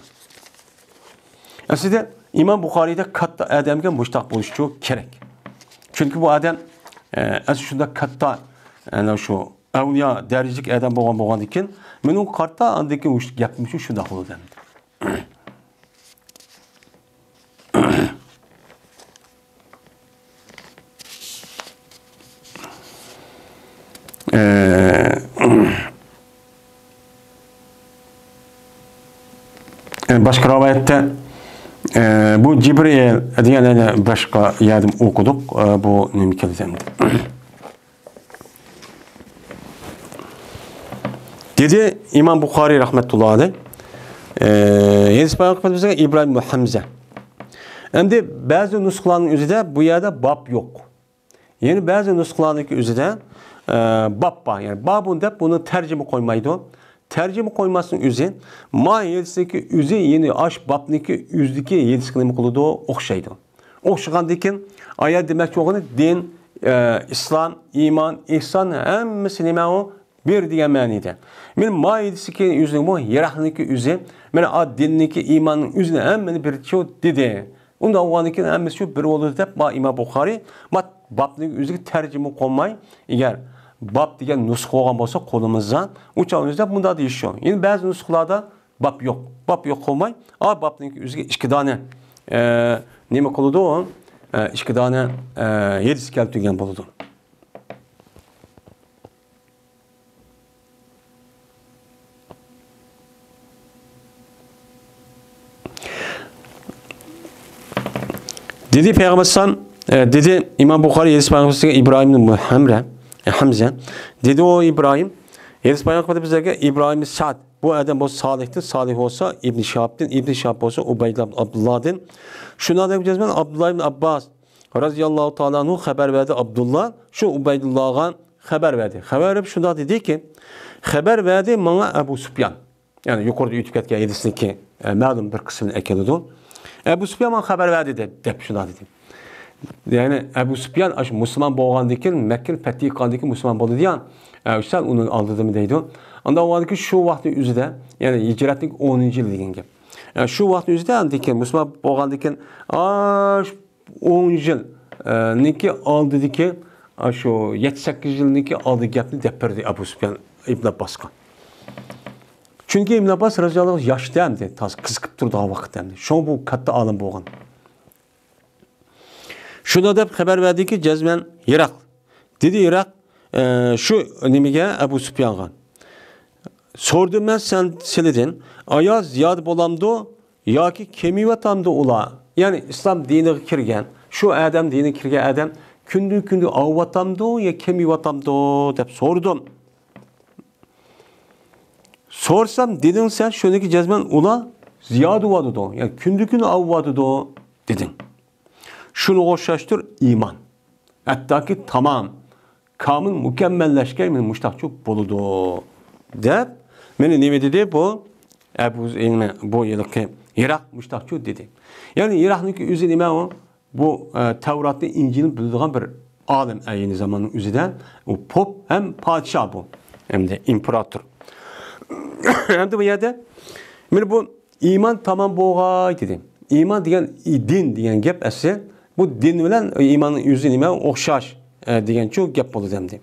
Yani size imom buxoriyda katta odamga mushtaq bo'lish kerak Çünkü bu odam e, ana shunda katta ana e, şu avliyo darajalik adam bo'lgan bo'lgandan diken, men o katta andan keyin gapim uchun shundoq bo'ldi e, başka rivayette e, bu Cibril diyene başka yardım okuduk. E, bu nimkelizemdi. *clears throat* Dedi İmam Bukhari rahmetullahi aleyh. E, ee, Yedis Peygamberimize İbrahim ve Hamza. Hem de bazı nuskuların üzerinde bu yerde bab yok. Yani bazı nuskulardaki üzerinde e, babba yani babun de bunu tercüme koymaydı tercüme koymasın üzün ma yetişdeki üzü yeni aş babniki üzdeki yetişkinlik kuludu okşaydı. Okşagandikin ayet demek ki oğunu din, e, İslam, iman, ihsan hemmesi nima o bir diye mənide. Men ma yetişdeki üzün bu yerahlıki üzü men ad dinniki imanın üzünü beni bir çoğu dedi. Onda oğandikin hemmesi bir olur deyip ma İmam Bukhari ma babniki üzüki tercüme koymay Eğer bab degan nusxa olgan bo'lsa qo'limizdan uchovimizda bunda deyishgan Yine bazı nusxalarda bab yok, bab yok qilmay a babın o'ziga ikki dona e, nima qiladi u e, ikki dona e, yedisi keltirgan bo'ladi Dedi Peygamber e, dedi İmam Bukhari Yedis Peygamber'e İbrahim'in Muhammed'e e, Hamzen. Dedi o İbrahim. Yeriz bayan kadar bize İbrahim Sa'd. Bu adam bu Salih'tir. Salih olsa İbn Şahab'dir. İbn Şahab olsa Ubeydullah Abdullah'dır. Şuna da bileceğiz ben Abdullah ibn Abbas radıyallahu ta'ala anhu haber verdi Abdullah. Şu Ubeydullah'a haber verdi. Haber verip şuna dedi ki haber verdi bana Ebu Süfyan. Yani yukarıda ütüp etken yedisindeki e, malum bir kısmını ekeledi. Ebu Süfyan bana haber verdi de, de şuna dedi. Yani Ebu Sufyan aş Müslüman boğandıkken Mekke'nin fethi kaldıkken Müslüman boğandı diyen Hüseyin e, onu aldırdı mı deydi. Onda o vardı ki şu vakti üzüde yani hicretlik 10. yıl deyken ki. Yani şu vakti üzüde deyken Müslüman boğandıkken aş 10 yıl e, neki aldı dedi ki aş o 7-8 yıl neki aldı gepli deperdi Ebu Sufyan İbn Abbas kan. Çünkü İbn Abbas razıallahu yaş demdi. Taz kızıkıp durdu o vakit demdi. Şu bu katta alım boğandı. Şuna Shunda haber xabar ki Cezmen Irak, Dedi Iroq e, şu nimaga Abu Sufyonga. Sordim men sen ayaz ziyad ayoz ya ki yoki kemivatamdi ula, Ya'ni islom diniga kirgan, shu odam diniga kirgan odam күнді күнді ауатамды, я кеми ватамды деп сордым. Сорсам, дедің сен, шөнекі жазмен ұла зияды вадыды. Я күнді күнді do. Şunu hoşlaştır iman. Ettaki tamam. Kamın mükemmelleşke min muştakçuk buludu. De? Beni nime dedi bu. Ebu ilme bu yılki Irak muştakçuk dedi. Yani Irak'nınki üzü nime o. Bu e, Tevrat'ın İncil'in bulunduğu bir alim aynı zamanın üzüden. O pop hem padişah bu. Hem de imparator. *coughs* hem de bu yerde. Meni bu iman tamam boğay dedi. İman diyen din diyen gap asıl bu din bilan iymonning yuzi nima o'xshash e, degan shu gap bo'ldi demdi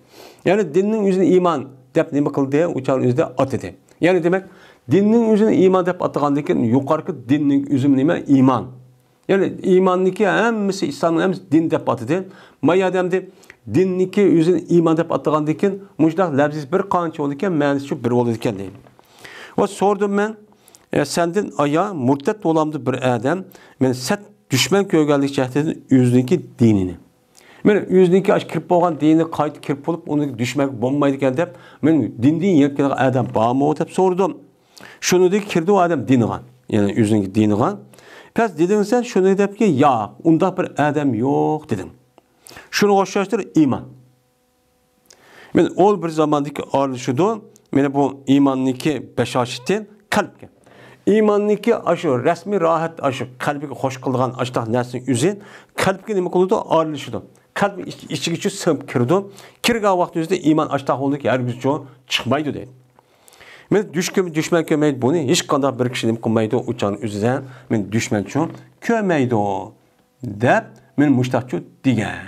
ya'ni dinning yuzini iymon deb nima qildi uchal at otdi ya'ni demek dinin yuzini iman dep atagandan keyin yuqorgi dinin yuzi iman. iymon ya'ni iymonniki hammasi islomni hammasi din dep at otdi maya demdi dinniki yuzini iymon deb atagandan keyin mushdaq labziz bir qancha bo'ldi ekan ma'nisi shu bir bo'ldi ekan deydi va sordum ben e, sendin aya murtet olamdı bir adam ben set düşmən gövgəlik cəhdədir yüzünki dinini. Mən yüzünki aş kirp bolğan dini qayıt kirp olub onu düşmək bolmaydı ekan dep men din yekkel adam barmı dep sordum. Şunu dek kirdi o adam diniga. Yani yüzünki diniga. Pes dedin sen şunu dep ki ya unda bir adam yok dedim. Şunu hoşlaştır iman. Men ol bir zamandaki arlışıdı. Mene bu imanniki beşaşitin kalpken iymoniki shu resmi rahat shu qalbiga xush qilgan ashtaq narsaning o'zi qalbga nima qiladi orilishidi qalb ichiga shu sig'ib kirdi kirgan vaqt o'zida iymon ashtaq her hargiz jo'n çıkmaydı deydi men düşkün düşman kömeydi bunu Hiç qanday bir kishi nima qilmaydi uchani o'zidan men düşman uchun ko'maydi de. men mushtaqchu degan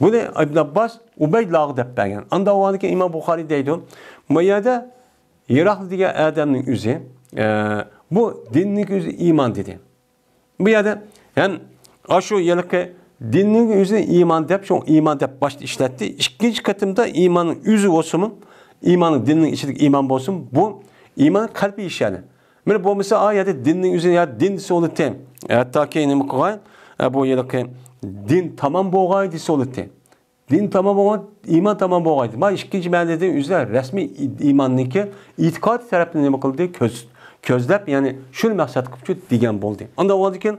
buni ibn abbos ubaydlog deb bergan andavoniki imom buxoriy deydi bu yerda yiroqli degan odamning o'zi ee, bu dinlik yüzü iman dedi. Bu yerde yani aşu yelke dinlik yüzü iman deyip, şu iman deyip başta işletti. İkinci katımda imanın yüzü olsun imanın İmanın dinin içindeki iman olsun. Bu iman kalbi iş yani. Mene bu mesela ayette dinlik yüzü ya din disi olu tem. Hatta ki ne koyan e, bu yelke din tamam boğay disi olu tem. Din tamam ama iman tamam boğaydı. Ma ikinci meallede yüzler resmi imanniki itikat tarafından ne kıldı? Köz, ko'zlab ya'ni shu maqsad qilib shu degan Onda unda oldin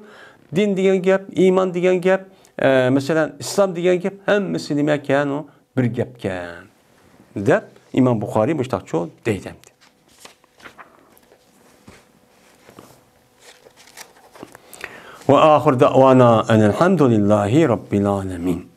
din degan gap iymon degan gap e, masalan islom degan gap hammasi nima ekan u bir gapkan deb imom buxoriy mushtaqchu deydi va oxir davana alhamdulillahi robbil alamin